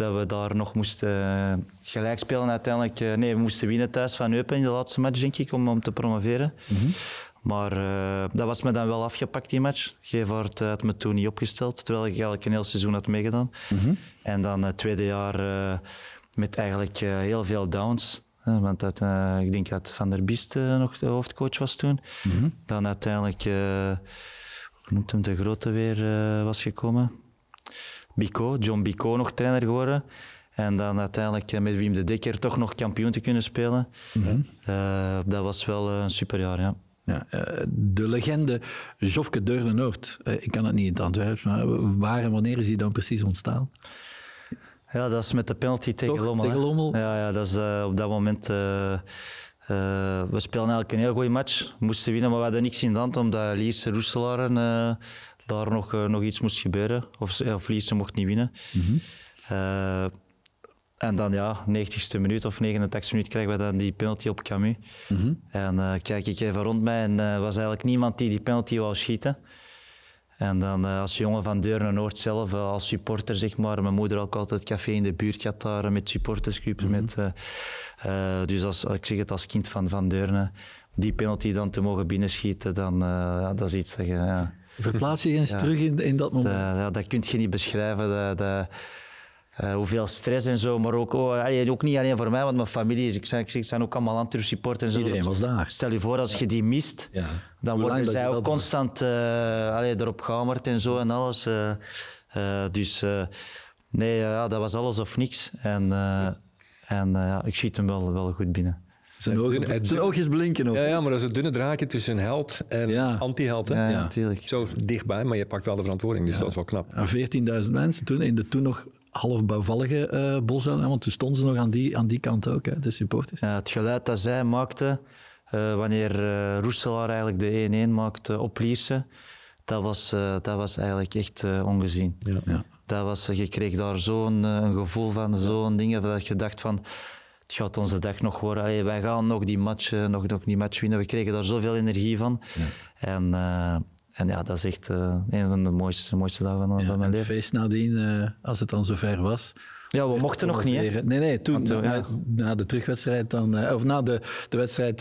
dat we daar nog moesten eh, gelijk spelen uiteindelijk. Eh, nee, we moesten winnen thuis van Eupen in de laatste match, denk ik, om, om te promoveren. Mhm. Maar eh, dat was me dan wel afgepakt, die match. Gevaert had me toen niet opgesteld, terwijl ik eigenlijk een heel seizoen had meegedaan. Mhm. En dan het tweede jaar met eigenlijk heel veel downs. want dat, ik denk dat Van der Biest nog de hoofdcoach was toen. Mhm. Dan uiteindelijk, hoe noemt hem, de grote weer was gekomen. Bico, John Bico nog trainer geworden. En dan uiteindelijk eh, met Wim de Dekker toch nog kampioen te kunnen spelen. Mhm. Eh, dat was wel eh, een superjaar, ja. ja de legende Jofke Deurne-Noord, ik kan het niet in het Antwerpen, maar waar en wanneer is die dan precies ontstaan? Ja, dat is met de penalty tegen Lommel. Tegen Lommel. Ja, ja, dat is op dat moment... we speelden eigenlijk een heel goede match. We moesten winnen, maar we hadden niks in de hand, omdat Lierse Roeselaren daar nog, eh, nog iets moest gebeuren. Of, of Lierse mocht niet winnen. Mhm. Eh, en dan ja, 90ste minuut of 89ste minuut krijgen we dan die penalty op Camus. Mhm. En eh, kijk ik even rond mij en er was eigenlijk niemand die die penalty wou schieten. En dan als jongen van Deurne Noord zelf, als supporter zeg maar, mijn moeder ook altijd café in de buurt gaat daar met supportersclubs mhm. met, dus als, ik zeg het als kind van Van Deurne, die penalty dan te mogen binnenschieten, dan, ja, dat is iets zeggen. Ja. Verplaats je eens terug in, in dat moment. ja, dat kun je niet beschrijven. De, de, eh, hoeveel stress en zo, maar ook, oh, ook niet alleen voor mij, want mijn familie is, ik zijn, ik zijn ook allemaal Antwerp support en zo. Iedereen was daar. Stel je voor, als je die mist, ja. dan worden zij ook constant uh, allee, erop gehamerd en zo en alles. Eh, dus nee, ja, dat was alles of niks. En, en ja, ik schiet hem wel, wel goed binnen. Zijn, ogen, zijn oogjes blinken ook. Ja, ja, maar dat is een dunne draakje tussen held en ja. anti-held. Ja, natuurlijk. Zo dichtbij, maar je pakt wel de verantwoording, dus dat is wel knap. 14.000 mensen toen, in de toen nog half bouwvallige uh, want toen stonden ze nog aan die, aan die kant ook, hè, de supporters. Ja, het geluid dat zij maakten, eh, wanneer uh, Roeselaar eigenlijk de 1-1 maakte op Lierse, dat was, dat was eigenlijk echt ongezien. Ja. ja. Dat was, je kreeg daar zo'n uh, gevoel van, zo'n ding, dat je dacht van, het gaat onze dag nog worden. wij gaan nog die match, eh, nog, nog die match winnen. We kregen daar zoveel energie van. En, eh, en ja, dat is echt eh, een van de mooiste, mooiste dagen van, mijn leven. Het feest nadien, als het dan zover was. Ja, we mochten nog niet. Hè? Nee, nee, toen, na, de terugwedstrijd, dan, of na de, de wedstrijd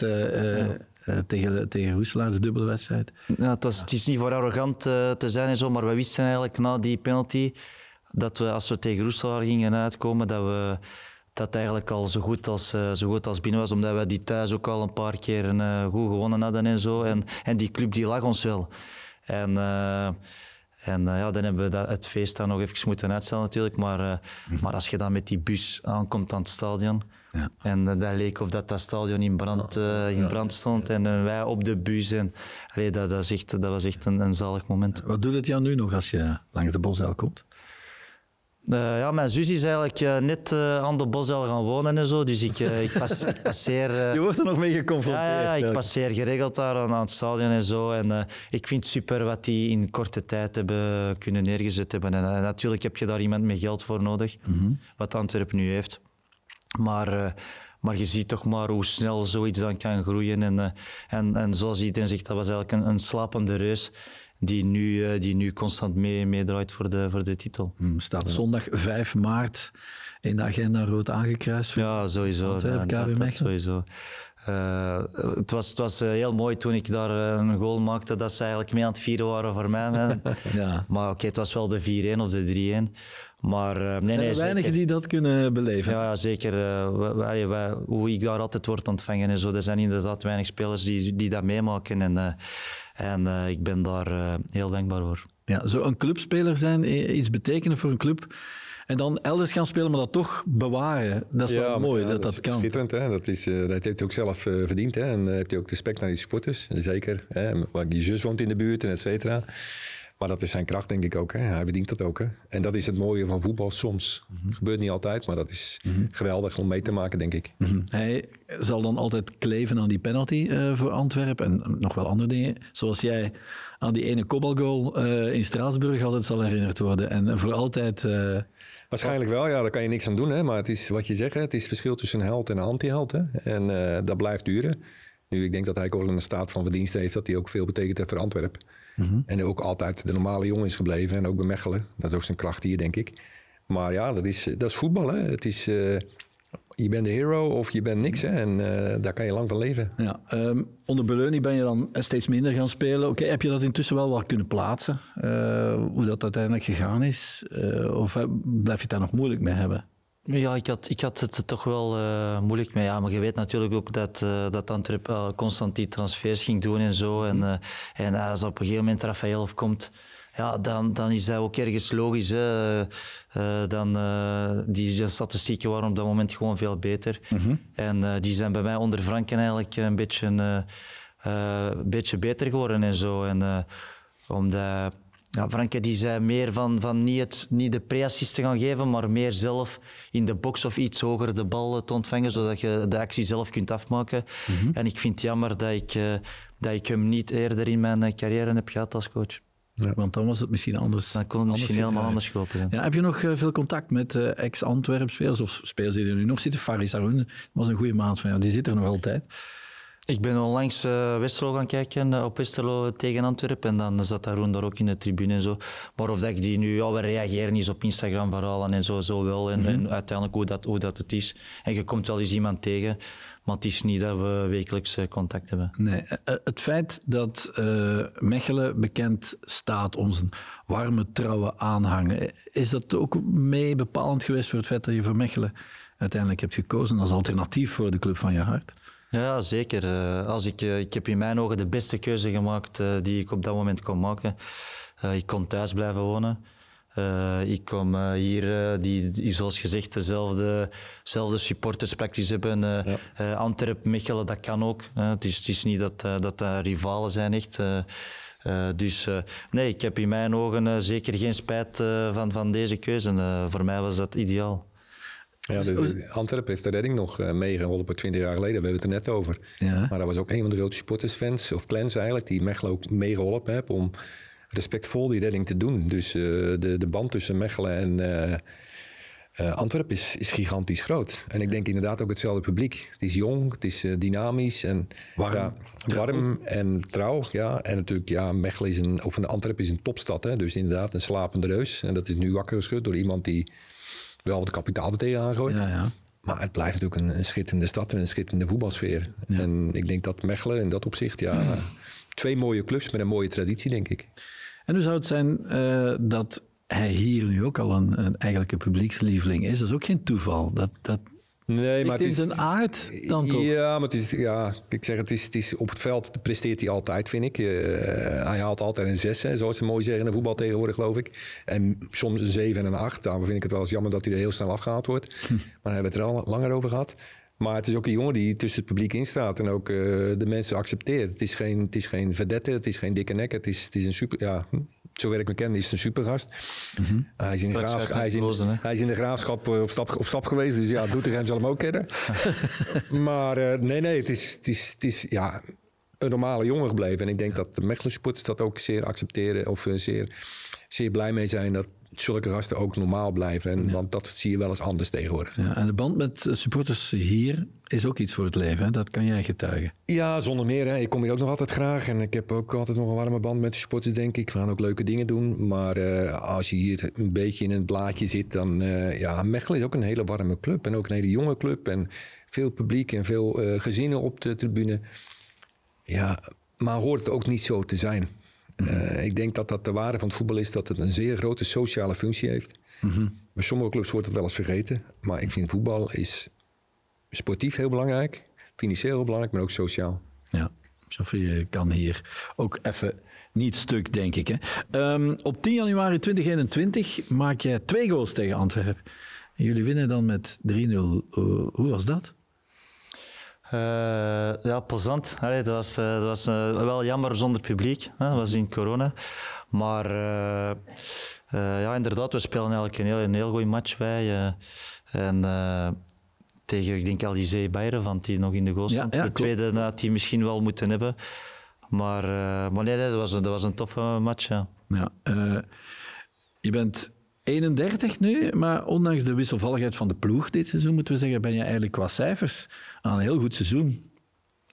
tegen, tegen Roeselaar, de dubbele wedstrijd. Ja, het, was, het is niet voor arrogant te zijn en zo, maar we wisten eigenlijk na die penalty dat we als we tegen Roeselaar gingen uitkomen, dat we dat eigenlijk al zo goed als, eh, zo goed als binnen was. Omdat we die thuis ook al een paar keer eh, goed gewonnen hadden en zo. En, en die club die lag ons wel. En, eh, en ja, dan hebben we dat, het feest dan nog even moeten uitstellen natuurlijk. Maar, mhm. maar als je dan met die bus aankomt aan het stadion... Ja. En dat leek of dat, dat stadion in brand, in brand stond en wij op de bus. En, allee, dat, dat, dat was echt een, een zalig moment. Wat doet het jou nu nog als je langs de Bosuil komt? Eh, ja, mijn zus is eigenlijk eh, net eh, aan de Bosel gaan wonen en zo. Dus ik, ik, pas, passeer... Je wordt er nog mee geconfronteerd. Ja, ja ik passeer geregeld daar aan, aan, het stadion en zo. En ik vind het super wat die in korte tijd hebben kunnen neergezet hebben. En natuurlijk heb je daar iemand met geld voor nodig, mhm. wat Antwerpen nu heeft. Maar... Maar je ziet toch maar hoe snel zoiets dan kan groeien. En, en, en zoals iedereen zegt, dat was eigenlijk een, een slapende reus die nu, eh, die nu constant mee, meedraait voor de, voor de titel. Mm, staat zondag 5 maart in de agenda rood aangekruist. Ja, sowieso. Eh, ja, sowieso. Eh, het was, het was heel mooi toen ik daar een goal maakte, dat ze eigenlijk mee aan het vieren waren voor mij. ja. Maar oké, het was wel de 4-1 of de 3-1. Maar uh, zijn er weinigen die dat kunnen beleven. Ja, zeker. hoe ik daar altijd word ontvangen en zo. Er zijn inderdaad weinig spelers die, die dat meemaken. En, en eh, ik ben daar eh, heel dankbaar voor. Ja, zo een clubspeler zijn, eh, iets betekenen voor een club. En dan elders gaan spelen, maar dat toch bewaren. Dat is wel mooi, dat, dat, kan. Schitterend, hè? Dat, is, uh, dat heeft hij ook zelf verdiend. Hè? En uh, heeft hij ook respect naar die supporters, zeker. Hè? Waar die zus woont in de buurt en et cetera. Maar dat is zijn kracht, denk ik ook. Hè? Hij verdient dat ook. Hè? En dat is het mooie van voetbal soms. Mhm. Gebeurt niet altijd, maar dat is mhm. geweldig om mee te maken, denk ik. Mhm. Hij zal dan altijd kleven aan die penalty eh, voor Antwerpen en nog wel andere dingen. Zoals jij aan die ene kopbalgoal uh, in Straatsburg altijd zal herinnerd worden. En voor altijd... Eh, Waarschijnlijk wel, ja. Daar kan je niks aan doen. Hè? Maar het is wat je zegt, het is verschil tussen een held en een anti-held. En dat blijft duren. Nu, ik denk dat hij ook in een staat van verdienste heeft dat hij ook veel betekent heeft voor Antwerpen. Mhm. En ook altijd de normale jongen is gebleven. En ook bij Mechelen. Dat is ook zijn kracht hier, denk ik. Maar ja, dat is, eh, dat is voetbal. Hè? Het is, eh, je bent de hero of je bent niks. Hè? En eh, daar kan je lang van leven. Ja, ehm, onder Beleuni ben je dan steeds minder gaan spelen. Oké, heb je dat intussen wel wat kunnen plaatsen? hoe dat uiteindelijk gegaan is? of blijf je het daar nog moeilijk mee hebben? Ja, ik had, ik had het toch wel eh, moeilijk mee. Ja, maar je weet natuurlijk ook dat, uh, dat Antwerp uh, constant die transfers ging doen en zo. Mhm. En, eh, en als op een gegeven moment Rafael komt, ja, dan, dan is dat ook ergens logisch. dan, die, die, statistieken waren op dat moment gewoon veel beter. Mhm. En die zijn bij mij onder Franken eigenlijk een beetje, een beetje beter geworden en zo. En omdat ja, Franke die zei meer van, van niet, het, niet de pre-assist te gaan geven, maar meer zelf in de box of iets hoger de bal eh, te ontvangen, zodat je de actie zelf kunt afmaken. Mhm. En ik vind het jammer dat ik, eh, dat ik hem niet eerder in mijn eh, carrière heb gehad als coach. Want dan was het misschien anders. Dan kon het misschien anders helemaal anders gelopen Zijn. Ja, heb je nog veel contact met ex-Antwerp-spelers of spelers die er nu nog zitten? Faris Arun was een goede maand van ja, die zit er nog altijd. Ik ben onlangs uh, Westerlo gaan kijken, uh, op Westerlo tegen Antwerpen. En dan zat Arun daar ook in de tribune en zo. Maar of dat ik die nu, ja, reageren is op Instagram verhalen en zo, zo wel. Mhm. En, uiteindelijk hoe dat, hoe dat het is. En je komt wel eens iemand tegen, maar het is niet dat we wekelijks eh, contact hebben. Nee, het feit dat uh, Mechelen bekend staat, onze warme, trouwe aanhanger, is dat ook mee bepalend geweest voor het feit dat je voor Mechelen uiteindelijk hebt gekozen als alternatief voor de club van je hart? Ja, zeker. Eh, als ik, eh, ik heb in mijn ogen de beste keuze gemaakt eh, die ik op dat moment kon maken. Ik kon thuis blijven wonen. ik kom hier, die, zoals gezegd dezelfde, dezelfde supporters praktisch hebben. Ja. Antwerp, Mechelen, dat kan ook. het, is, het is niet dat dat, rivalen zijn, echt. dus nee, ik heb in mijn ogen zeker geen spijt van, van deze keuze. voor mij was dat ideaal. Ja, dus, dus Antwerpen heeft de redding nog eh, meegeholpen 20 jaar geleden. We hebben het er net over. Maar dat was ook een van de grote supportersfans, of clans eigenlijk, die Mechelen ook meegeholpen hebben om respectvol die redding te doen. Dus eh, de, de band tussen Mechelen en uh, Antwerpen is, is gigantisch groot. En ik denk inderdaad ook hetzelfde publiek. Het is jong, het is dynamisch en warm, en trouw. Ja. En natuurlijk, ja, Mechelen is een, of Antwerpen is een topstad. Hè? Dus inderdaad een slapende reus. En dat is nu wakker geschud door iemand die wel wat kapitaal er tegenaan gooit. Ja, ja. Maar het blijft natuurlijk een, een, schitterende stad en een schitterende voetbalsfeer. En ik denk dat Mechelen in dat opzicht, ja, twee mooie clubs met een mooie traditie, denk ik. En hoe zou het zijn eh, dat hij hier nu ook al een, een, publiekslieveling is? Dat is ook geen toeval. Dat, dat Nee, maar het is een aard dan toch? Ja, maar het is, ja, ik zeg het is, het is op het veld presteert hij altijd, vind ik. Eh, hij haalt altijd een 6, zoals ze mooi zeggen in de voetbal tegenwoordig, geloof ik. En soms een 7 en een 8. Daarom vind ik het wel eens jammer dat hij er heel snel afgehaald wordt. Maar daar hebben we het er al langer over gehad. Maar het is ook een jongen die tussen het publiek instaat en ook eh, de mensen accepteert. Het is geen, het is geen verdette, het is geen dikke nek. Het is, het is een super. Ja, hm zover ik me ken, is het een supergast. Mm hij, is in de graaf, hij, is in, hij is in de graafschap eh, op stap, op geweest, dus ja, Doetinchem zal hem ook kennen. maar eh, nee, nee, het is, het is, het is ja, een normale jongen gebleven. En ik denk dat de Mechelen supporters dat ook zeer accepteren of eh, zeer, zeer blij mee zijn dat, zulke gasten ook normaal blijven. En, Want dat zie je wel eens anders tegenwoordig. Ja, en de band met supporters hier is ook iets voor het leven. Dat kan jij getuigen. Ja, zonder meer. Hè. Ik kom hier ook nog altijd graag. En ik heb ook altijd nog een warme band met de supporters, denk ik. We gaan ook leuke dingen doen. Maar eh, als je hier een beetje in het blaadje zit, dan... Uh, ja, Mechelen is ook een hele warme club. En ook een hele jonge club. En veel publiek en veel eh, gezinnen op de tribune. Ja, maar hoort het ook niet zo te zijn. Eh, ik denk dat dat de waarde van het voetbal is dat het een zeer grote sociale functie heeft. Mhm. Bij sommige clubs wordt het wel eens vergeten. Maar ik vind voetbal is sportief heel belangrijk, financieel heel belangrijk, maar ook sociaal. Ja, je kan hier ook even niet stuk, denk ik. Hè. Ehm, op 10 januari 2021 maak jij twee goals tegen Antwerpen. Jullie winnen dan met 3-0. hoe was dat? Eh, ja, plezant. Allee, dat was, eh, dat was eh, wel jammer zonder publiek. Hè? Dat was in corona. Maar ja, inderdaad, we spelen eigenlijk een heel, een heel goeie match bij. en tegen, ik denk, Alizé Beiren, van die nog in de goal de tweede na die misschien wel moeten hebben. Maar, maar nee, dat, was, dat was een toffe match. Ja. ja je bent 31 nu, maar ondanks de wisselvalligheid van de ploeg dit seizoen, moeten we zeggen, ben je eigenlijk qua cijfers aan een heel goed seizoen.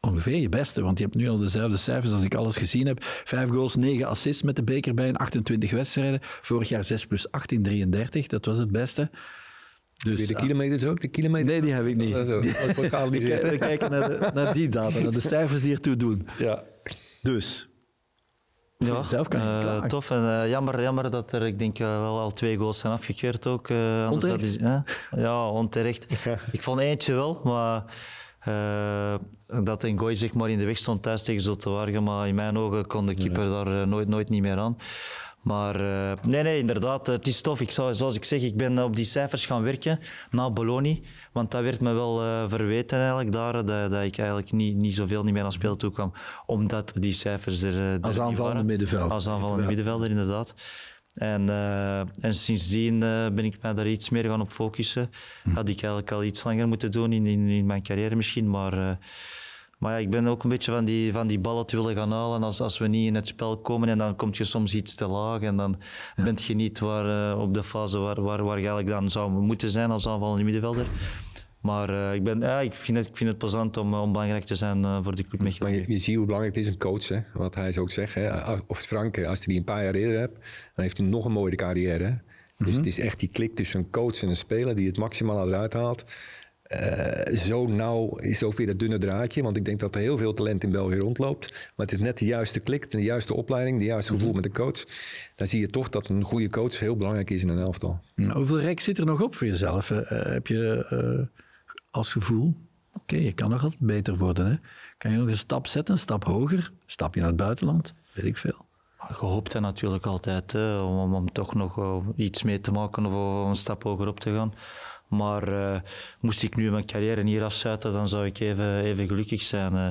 Ongeveer je beste, want je hebt nu al dezelfde cijfers als ik alles gezien heb. Vijf goals, negen assists met de beker bij een 28 wedstrijden. Vorig jaar 6 plus 18, 33. Dat was het beste. Dus, de ah. kilometers ook? De kilometers? Nee, die heb ik niet. Oh, zo, we kijken naar, de, naar, die data, naar de cijfers die ertoe doen. Ja. Dus, ja, zelf eh, tof en eh, jammer, jammer dat er, ik denk, eh, wel al twee goals zijn afgekeurd ook. onterecht? ja, onterecht. ik vond eentje wel, maar dat een gooi zich maar in de weg stond thuis tegen Zultewaargen, maar in mijn ogen kon de keeper daar nooit, nooit niet meer aan. Maar eh, nee, nee, inderdaad, eh, het is tof. Ik zou, zoals ik zeg, ik ben eh, op die cijfers gaan werken na Bologna. Want dat werd me wel verweten eigenlijk daar, dat, dat, ik eigenlijk niet, niet zoveel niet meer aan speel toe kwam. Omdat die cijfers er, er Als aanvallende middenvelder. Als aanvallende middenvelder, inderdaad. En, en sindsdien ben ik mij daar iets meer gaan op focussen. Hm. Had ik eigenlijk al iets langer moeten doen in, in, in mijn carrière misschien, maar maar ja, ik ben ook een beetje van die, van die ballen te willen gaan halen als, als we niet in het spel komen. En dan kom je soms iets te laag en dan ja. bent je niet waar, eh, op de fase waar, waar, waar je eigenlijk dan zou moeten zijn als aanvallende middenvelder. Maar eh, ik, ben, ja, ik, vind het, ik vind het plezant om, eh, belangrijk te zijn voor de club je, je, ziet hoe belangrijk het is een coach, hè? wat hij zou ook zegt. Hè? Of Frank, als hij die een paar jaar eerder hebt, dan heeft hij nog een mooie carrière. Dus mhm. het is echt die klik tussen een coach en een speler die het maximaal eruit haalt. Eh, zo nauw is ook dat dunne draadje. Want ik denk dat er heel veel talent in België rondloopt. Maar het is net de juiste klik, de juiste opleiding, de juiste gevoel mhm. met de coach. Dan zie je toch dat een goede coach heel belangrijk is in een elftal. Nou, hoeveel rek zit er nog op voor jezelf? Eh, eh, heb je als gevoel, oké, je kan nog altijd beter worden. Hè? Kan je nog een stap zetten, een stap hoger? Stap je naar het buitenland? Weet ik veel. Gehoopt zijn natuurlijk altijd om, om, toch nog iets mee te maken of om een stap hoger op te gaan. Maar eh, moest ik nu mijn carrière hier afsluiten, dan zou ik even, even gelukkig zijn. Eh.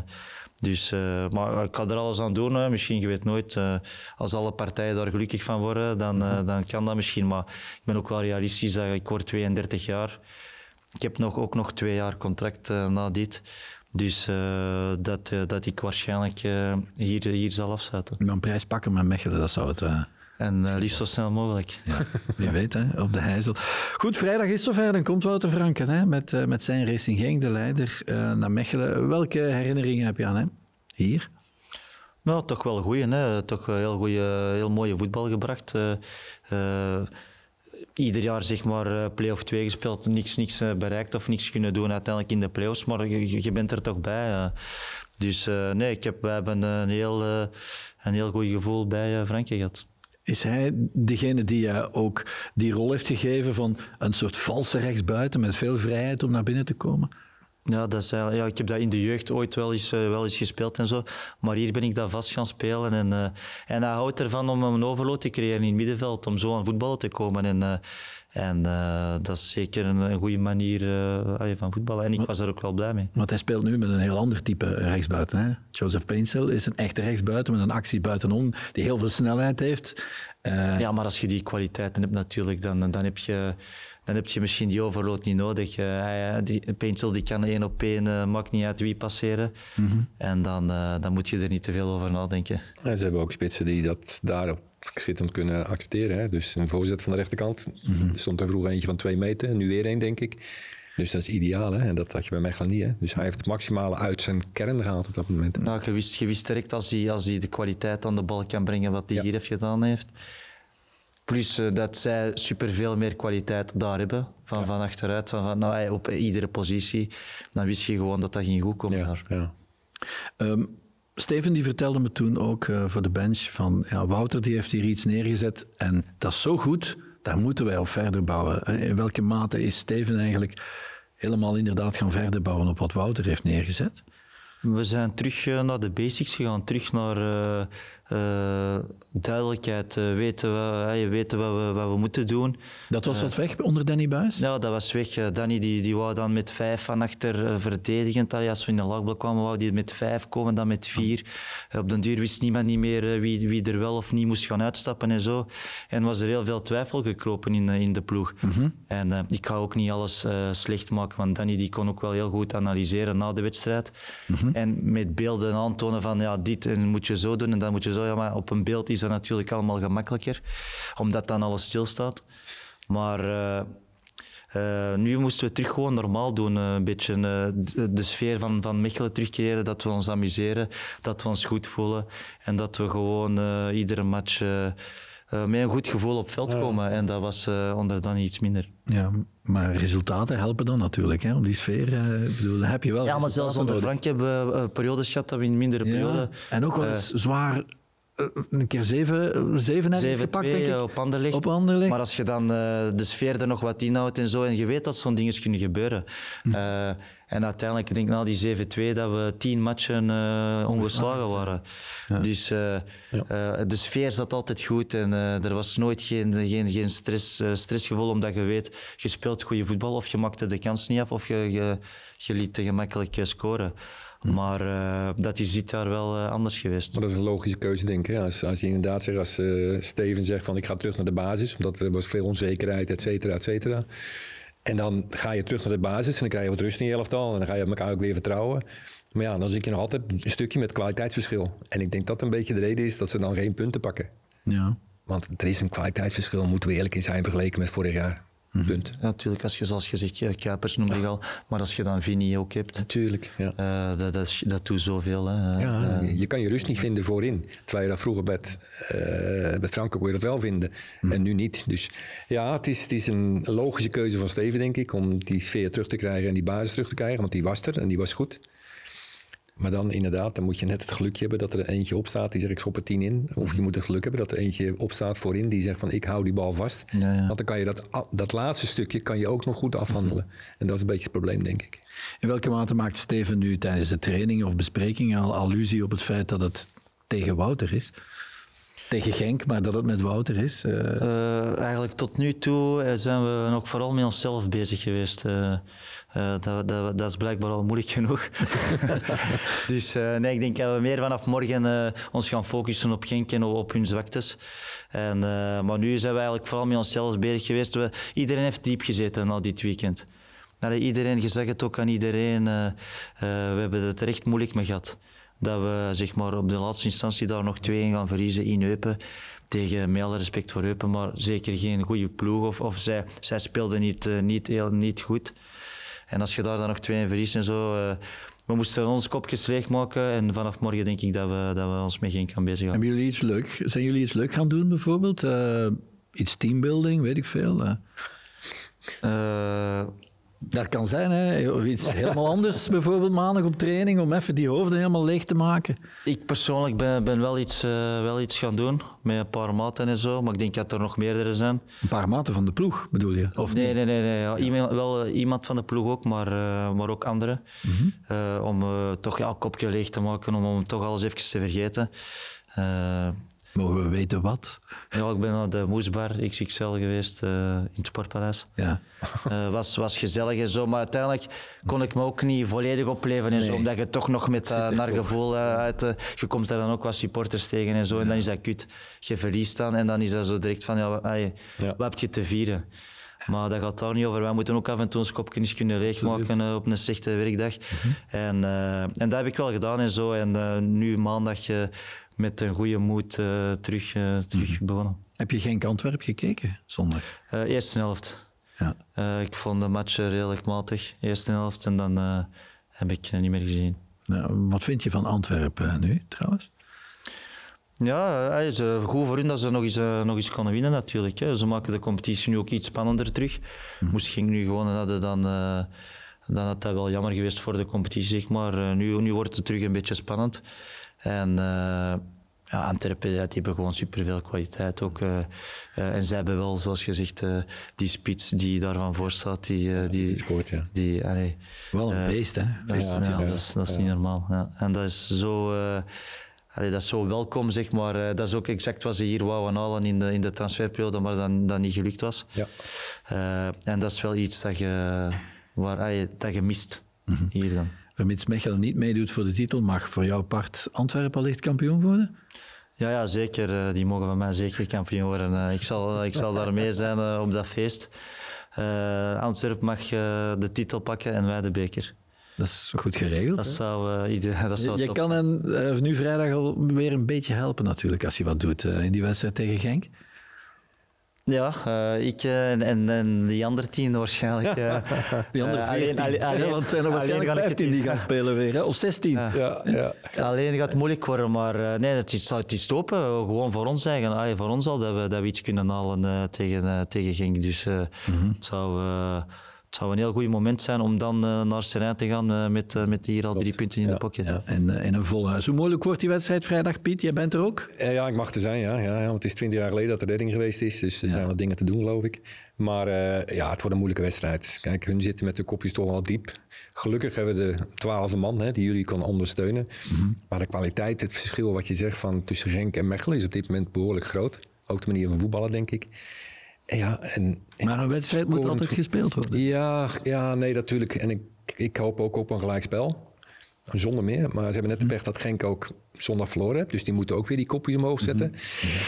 dus, eh, maar ik kan er alles aan doen. Misschien, je weet nooit, als alle partijen daar gelukkig van worden, dan, dan kan dat misschien. Maar ik ben ook wel realistisch. ik word 32 jaar. Ik heb nog, ook nog twee jaar contract na dit. Dus dat, dat ik waarschijnlijk hier, hier zal afsluiten. Dan prijs pakken met Mechelen, dat zou het... En eh, liefst zo snel mogelijk. Ja, wie weet, hè, op de heizel. Goed, vrijdag is zover. Dan komt Wouter Franken hè, met, eh, met zijn Racing Genk, de leider, eh, naar Mechelen. Welke herinneringen heb je aan hem hier? Nou, toch wel goeie. Hè? Toch wel heel, goeie, heel mooie voetbal gebracht. Ieder jaar zeg maar play-off 2 gespeeld, niks, niks bereikt of niks kunnen doen uiteindelijk in de play-offs, maar je, je bent er toch bij. Dus nee, ik heb, we hebben een heel, een heel goed gevoel bij Franken gehad is hij degene die jou ook die rol heeft gegeven van een soort valse rechtsbuiten met veel vrijheid om naar binnen te komen? Ja, dat is, ja, ik heb dat in de jeugd ooit wel eens, eh, wel eens gespeeld en zo. Maar hier ben ik dat vast gaan spelen. En, eh, en hij houdt ervan om een overload te creëren in het middenveld, om zo aan voetballen te komen. En, eh, en eh, dat is zeker een, een goede manier eh, van voetballen. En ik was er ook wel blij mee. Want hij speelt nu met een heel ander type rechtsbuiten. Hè? Joseph Painsel is een echte rechtsbuiten met een actie buitenom die heel veel snelheid heeft. Eh, ja, maar als je die kwaliteiten hebt natuurlijk, dan, dan, heb, je, dan heb je misschien die overload niet nodig. Hij, die, kan één op één, maakt niet uit wie passeren. Mhm. En dan, dan moet je er niet te veel over nadenken. En ze hebben ook spitsen die dat daarop zittend kunnen accepteren. Hè? Dus een voorzet van de rechterkant. Mm stond er vroeger eentje van twee meter, nu weer één, denk ik. Dus dat is ideaal, hè? En dat had je bij Mechelen niet, hè? Dus hij heeft het maximale uit zijn kern gehaald op dat moment. Nou, je wist, direct als hij, als hij de kwaliteit aan de bal kan brengen wat hij hier heeft gedaan heeft. Plus eh, dat zij superveel meer kwaliteit daar hebben, van, van achteruit, van, van nou, op iedere positie. Dan wist je gewoon dat dat ging goed komen. Ja, Steven die vertelde me toen ook eh, voor de bench van ja, Wouter die heeft hier iets neergezet en dat is zo goed, daar moeten wij op verder bouwen. Eh, in welke mate is Steven eigenlijk helemaal inderdaad gaan verder bouwen op wat Wouter heeft neergezet? We zijn terug eh, naar de basics gegaan, terug naar eh, duidelijkheid, uh, weten, we, eh, weten wat we, wat we moeten doen. Dat was wat weg onder Danny Buis? Ja, dat was weg. Danny die, die wou dan met vijf van achter verdedigend. Allee, als we in de lagblok kwamen, wou die met vijf komen, dan met vier. op den duur wist niemand niet meer wie, wie er wel of niet moest gaan uitstappen en zo. En was er heel veel twijfel gekropen in, in de ploeg. Mhm. En ik ga ook niet alles slecht maken, want Danny die kon ook wel heel goed analyseren na de wedstrijd. Mm En met beelden aantonen van ja, dit en moet je zo doen en dan moet je maar op een beeld is dat natuurlijk allemaal gemakkelijker, omdat dan alles stilstaat. Maar eh, eh, nu moesten we terug gewoon normaal doen. Eh, een beetje de sfeer van, van Mechelen terugkeren. Dat we ons amuseren. Dat we ons goed voelen. En dat we gewoon iedere match met een goed gevoel op veld komen. En dat was onder dan iets minder. Ja, maar resultaten helpen dan natuurlijk. Hè? Om die sfeer bedoel, heb je wel. Ja, maar zelfs onder Frank hebben we periodes gehad dat we in mindere ja, En ook wel eens zwaar eh, een keer zeven, zeven heb zeven twee, denk ik. Op handen. op Maar als je dan eh, de sfeer er nog wat inhoudt en zo, en je weet dat zo'n dingen kunnen gebeuren. Hm. Eh, en uiteindelijk, ik denk na die 7-2, dat we tien matchen ongeslagen waren. Dus de sfeer zat altijd goed en er was nooit geen, geen, geen stress, stressgevoel, omdat je weet, je speelt goede voetbal of je maakte de kans niet af of je, je liet te gemakkelijk scoren. Hm. Maar eh, dat je ziet daar wel eh, anders geweest. Maar dat is een logische keuze, denk ik. Als, als je inderdaad zegt, als eh, Steven zegt van ik ga terug naar de basis, omdat er was veel onzekerheid, et cetera, et cetera. En dan ga je terug naar de basis en dan krijg je wat rust in je elftal. En dan ga je elkaar ook weer vertrouwen. Maar ja, dan zit je nog altijd een stukje met kwaliteitsverschil. En ik denk dat een beetje de reden is dat ze dan geen punten pakken. Ja. Want er is een kwaliteitsverschil, moeten we eerlijk in zijn, vergeleken met vorig jaar. Mhm. natuurlijk, als je, zoals gezegd, zegt, Kuipers noemde ik al, maar als je dan Vini ook hebt. Natuurlijk. Ja. Eh, dat, dat, doet zoveel. Ja, eh, eh, je kan je rust niet vinden voorin. Terwijl je dat vroeger met, uh, met frank kon dat wel vinden. Mhm. En nu niet. Dus ja, het is, het is een logische keuze van Steven, denk ik, om die sfeer terug te krijgen en die basis terug te krijgen. Want die was er en die was goed. Maar dan inderdaad, dan moet je net het gelukje hebben dat er eentje op staat die zegt ik schop er tien in. Of je mhm. moet het geluk hebben dat er eentje op staat voorin die zegt van ik hou die bal vast. Want dan kan je dat, dat laatste stukje kan je ook nog goed afhandelen. Mhm. En dat is een beetje het probleem denk ik. In welke mate maakt Steven nu tijdens de training of besprekingen al allusie op het feit dat het tegen Wouter is? tegen Genk, maar dat het met Wouter is? Eh? Eh, eigenlijk tot nu toe eh, zijn we nog vooral met onszelf bezig geweest. Eh, dat, dat, dat, is blijkbaar al moeilijk genoeg. dus eh, nee, ik denk dat we meer vanaf morgen eh, ons gaan focussen op Genk en op hun zwaktes. En, maar nu zijn we eigenlijk vooral met onszelf bezig geweest. We, iedereen heeft diep gezeten al dit weekend. iedereen, gezegd het ook aan iedereen, we hebben het er echt moeilijk mee gehad. Dat we zeg maar, op de laatste instantie daar nog twee in gaan verliezen in Eupen tegen, met respect voor Eupen, maar zeker geen goede ploeg. Of, of zij, zij speelden niet, niet, heel, niet goed. En als je daar dan nog twee in verliest en zo. Eh, we moesten ons kopjes leegmaken en vanaf morgen denk ik dat we, dat we ons mee geen kan bezighouden. Hebben jullie iets leuk? Zijn jullie iets leuk gaan doen bijvoorbeeld? Eh, iets teambuilding, weet ik veel. Uh, dat kan zijn, hè. Of iets helemaal anders, bijvoorbeeld maandag op training, om even die hoofden helemaal leeg te maken. Ik persoonlijk ben, ben wel, iets, eh, wel iets gaan doen, met een paar maten en zo, maar ik denk dat er nog meerdere zijn. Een paar maten van de ploeg, bedoel je? Of nee, nee, nee. nee wel eh, iemand van de ploeg ook, maar, eh, maar ook anderen. Mhm. om toch ja, een kopje leeg te maken, om, om toch alles even te vergeten. Mogen we weten wat? Ja, ik ben naar de Moesbar XXL geweest eh, in het Sportpaleis. Ja. Eh, was, was gezellig en zo, maar uiteindelijk kon ik me ook niet volledig opleven en zo, omdat je toch nog met eh, naar gevoel uit... je komt daar dan ook wat supporters tegen en zo, en dan is dat kut. Je verliest dan en dan is dat zo direct van, ja, wat heb je te vieren? Maar dat gaat daar niet over. Wij moeten ook af en toe een kopje kunnen leegmaken op een slechte werkdag. Mhm. en, en dat heb ik wel gedaan en zo. En uh, nu maandag met een goede moed eh, terug, eh, terug mm Heb je geen Antwerp gekeken zondag? Eh, eerste helft. Ja. ik vond de match redelijk matig, eerste helft. En dan heb ik niet meer gezien. Nou, wat vind je van Antwerpen nu trouwens? Ja, het is goed voor hun dat ze nog eens, nog eens kunnen winnen natuurlijk. Ze maken de competitie nu ook iets spannender terug. Hm. Moest ging nu gewoon hadden, dan, dan had dat wel jammer geweest voor de competitie. Zeg maar nu, nu wordt het terug een beetje spannend. En uh, ja, Antwerpen, die hebben gewoon superveel kwaliteit ook. Eh, eh, en zij hebben wel, zoals gezegd, die spits die daarvan voor staat. Die, die, die scoort, ja. Die, wel een beest, hè? Dat, ja, dat is, dat is niet normaal. En dat is zo... dat is zo welkom, zeg maar. dat is ook exact wat ze hier wouden halen in de, in de transferperiode, maar dat dan niet gelukt was. Ja. en dat is wel iets dat je, waar, dat je mist mhm. hier dan vermits Mechelen niet meedoet voor de titel, mag voor jouw part Antwerpen allicht kampioen worden? Ja, ja, zeker. Eh, die mogen van mij zeker kampioen worden. Eh, ik, zal, eh, ik zal daar mee zijn op dat feest. Uh, Antwerpen mag de titel pakken en wij de beker. Dat is goed geregeld. Dat zou, Je kan hen nu vrijdag al weer een beetje helpen natuurlijk als je wat doet in die wedstrijd tegen Genk. Ja, eh, ik eh, en, en die andere tien waarschijnlijk. Uh, die andere veertien. Alleen, alleen, want zijn er waarschijnlijk alleen die gaan spelen weer, of 16. Ja, ja. Alleen gaat het moeilijk worden, maar nee, het is, het is open. Gewoon voor ons zeggen allee, ah, voor ons al, dat we, dat iets kunnen halen tegen, tegen Genk. Dus mm het zou het zou een heel goed moment zijn om dan uh, naar Serijn te gaan eh, met, eh, met hier al drie punten in ja, de pocket. Ja. En, in een vol huis. Hoe moeilijk wordt die wedstrijd vrijdag, Piet? Jij bent er ook? ja, ik mag er zijn, ja. ja, want het is twintig jaar geleden dat de redding geweest is. Dus er zijn wat dingen te doen, geloof ik. Maar ja, het wordt een moeilijke wedstrijd. Kijk, hun zitten met de kopjes toch al diep. Gelukkig hebben we de twaalfde man hè, die jullie kan ondersteunen. Mhm. Maar de kwaliteit, het verschil wat je zegt van tussen Genk en Mechelen is op dit moment behoorlijk groot. Ook de manier van voetballen, denk ik. Ja, en, maar een wedstrijd moet altijd gespeeld worden. Ja, ja nee, natuurlijk. En ik, ik hoop ook op een gelijkspel. Zonder meer. Maar ze hebben net de hm. pech dat Genk ook zondag verloren heeft. Dus die moeten ook weer die kopjes omhoog zetten. Mhm. ja.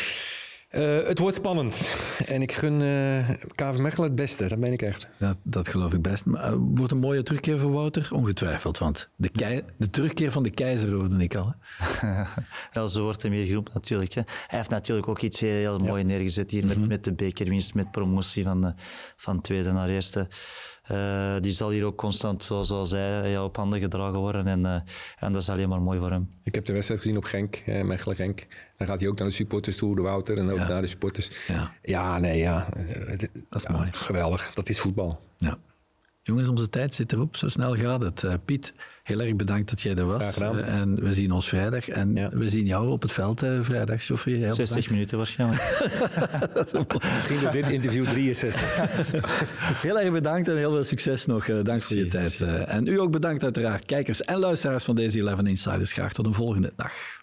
Eh, het wordt spannend. En ik gun uh, eh, KV Mechelen het beste, dat ben ik echt. Dat, dat geloof ik best. Maar eh, wordt een mooie terugkeer voor Wouter? Ongetwijfeld, want de, de terugkeer van de keizer hoorde ik al. Wel, zo wordt hem meer genoemd natuurlijk. Hè. Hij heeft natuurlijk ook iets heel, heel moois neergezet hier met, mhm. met de bekerwinst, met promotie van, de, van tweede naar eerste. Eh, die zal hier ook constant, zoals al zei, eh, op handen gedragen worden. En, eh, en dat is alleen maar mooi voor hem. Ik heb de wedstrijd gezien op Genk, eh, Mechelen Genk. Dan gaat hij ook naar de supporters toe, de Wouter, en ook naar de supporters. Ja, ja nee, ja. Dat is mooi. Geweldig, dat is voetbal. Ja. Jongens, onze tijd zit erop. Zo snel gaat het. Piet, heel erg bedankt dat jij er was. Eh, en we zien ons vrijdag. En we zien jou op het veld eh, vrijdag, Sophie. 60 minuten waarschijnlijk. Misschien door dit interview 63. heel erg bedankt en heel veel succes nog. Eh, dank voor je tijd. en u ook bedankt uiteraard, kijkers en luisteraars van deze 11 Insiders. Graag tot een volgende dag.